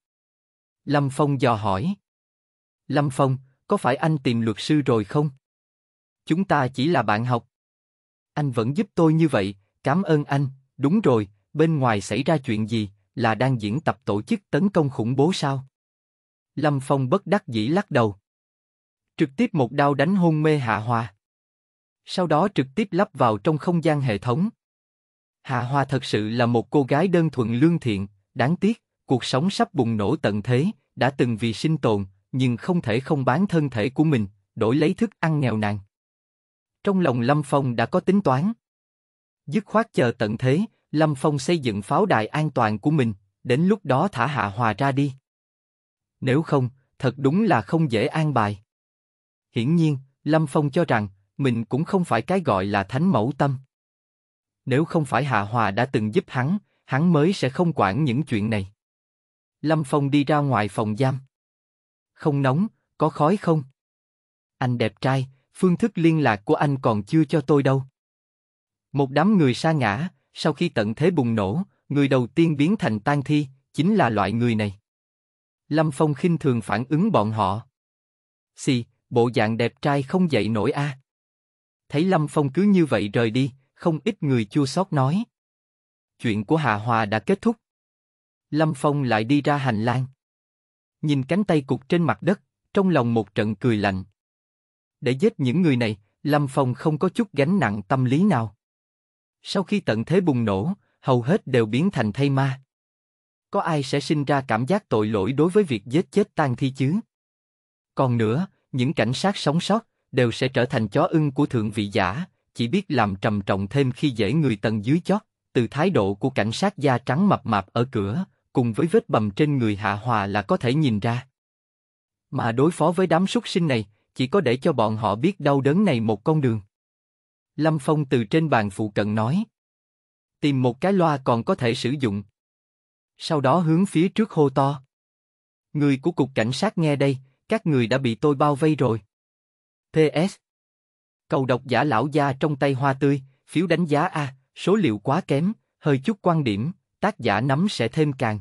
Lâm Phong dò hỏi. Lâm Phong, có phải anh tìm luật sư rồi không? Chúng ta chỉ là bạn học. Anh vẫn giúp tôi như vậy, cảm ơn anh, đúng rồi, bên ngoài xảy ra chuyện gì, là đang diễn tập tổ chức tấn công khủng bố sao? Lâm Phong bất đắc dĩ lắc đầu. Trực tiếp một đao đánh hôn mê Hạ Hòa sau đó trực tiếp lắp vào trong không gian hệ thống. Hạ Hoa thật sự là một cô gái đơn thuần lương thiện, đáng tiếc, cuộc sống sắp bùng nổ tận thế, đã từng vì sinh tồn, nhưng không thể không bán thân thể của mình, đổi lấy thức ăn nghèo nàn. Trong lòng Lâm Phong đã có tính toán. Dứt khoát chờ tận thế, Lâm Phong xây dựng pháo đài an toàn của mình, đến lúc đó thả Hạ Hòa ra đi. Nếu không, thật đúng là không dễ an bài. Hiển nhiên, Lâm Phong cho rằng, mình cũng không phải cái gọi là thánh mẫu tâm. Nếu không phải Hạ Hòa đã từng giúp hắn, hắn mới sẽ không quản những chuyện này. Lâm Phong đi ra ngoài phòng giam. Không nóng, có khói không? Anh đẹp trai, phương thức liên lạc của anh còn chưa cho tôi đâu. Một đám người sa ngã, sau khi tận thế bùng nổ, người đầu tiên biến thành tan thi, chính là loại người này. Lâm Phong khinh thường phản ứng bọn họ. Xì, bộ dạng đẹp trai không dậy nổi a. À thấy Lâm Phong cứ như vậy rời đi, không ít người chua xót nói. Chuyện của Hạ Hòa đã kết thúc. Lâm Phong lại đi ra hành lang. Nhìn cánh tay cục trên mặt đất, trong lòng một trận cười lạnh. Để giết những người này, Lâm Phong không có chút gánh nặng tâm lý nào. Sau khi tận thế bùng nổ, hầu hết đều biến thành thây ma. Có ai sẽ sinh ra cảm giác tội lỗi đối với việc giết chết tang thi chứ? Còn nữa, những cảnh sát sống sót, đều sẽ trở thành chó ưng của thượng vị giả, chỉ biết làm trầm trọng thêm khi dễ người tầng dưới chót. Từ thái độ của cảnh sát da trắng mập mạp ở cửa, cùng với vết bầm trên người Hạ Hòa là có thể nhìn ra. Mà đối phó với đám súc sinh này, chỉ có để cho bọn họ biết đau đớn này một con đường. Lâm Phong từ trên bàn phụ cận nói. Tìm một cái loa còn có thể sử dụng. Sau đó hướng phía trước hô to. Người của cục cảnh sát nghe đây, các người đã bị tôi bao vây rồi. PS. Cầu độc giả lão gia trong tay hoa tươi, phiếu đánh giá A, số liệu quá kém, hơi chút quan điểm, tác giả nắm sẽ thêm càng.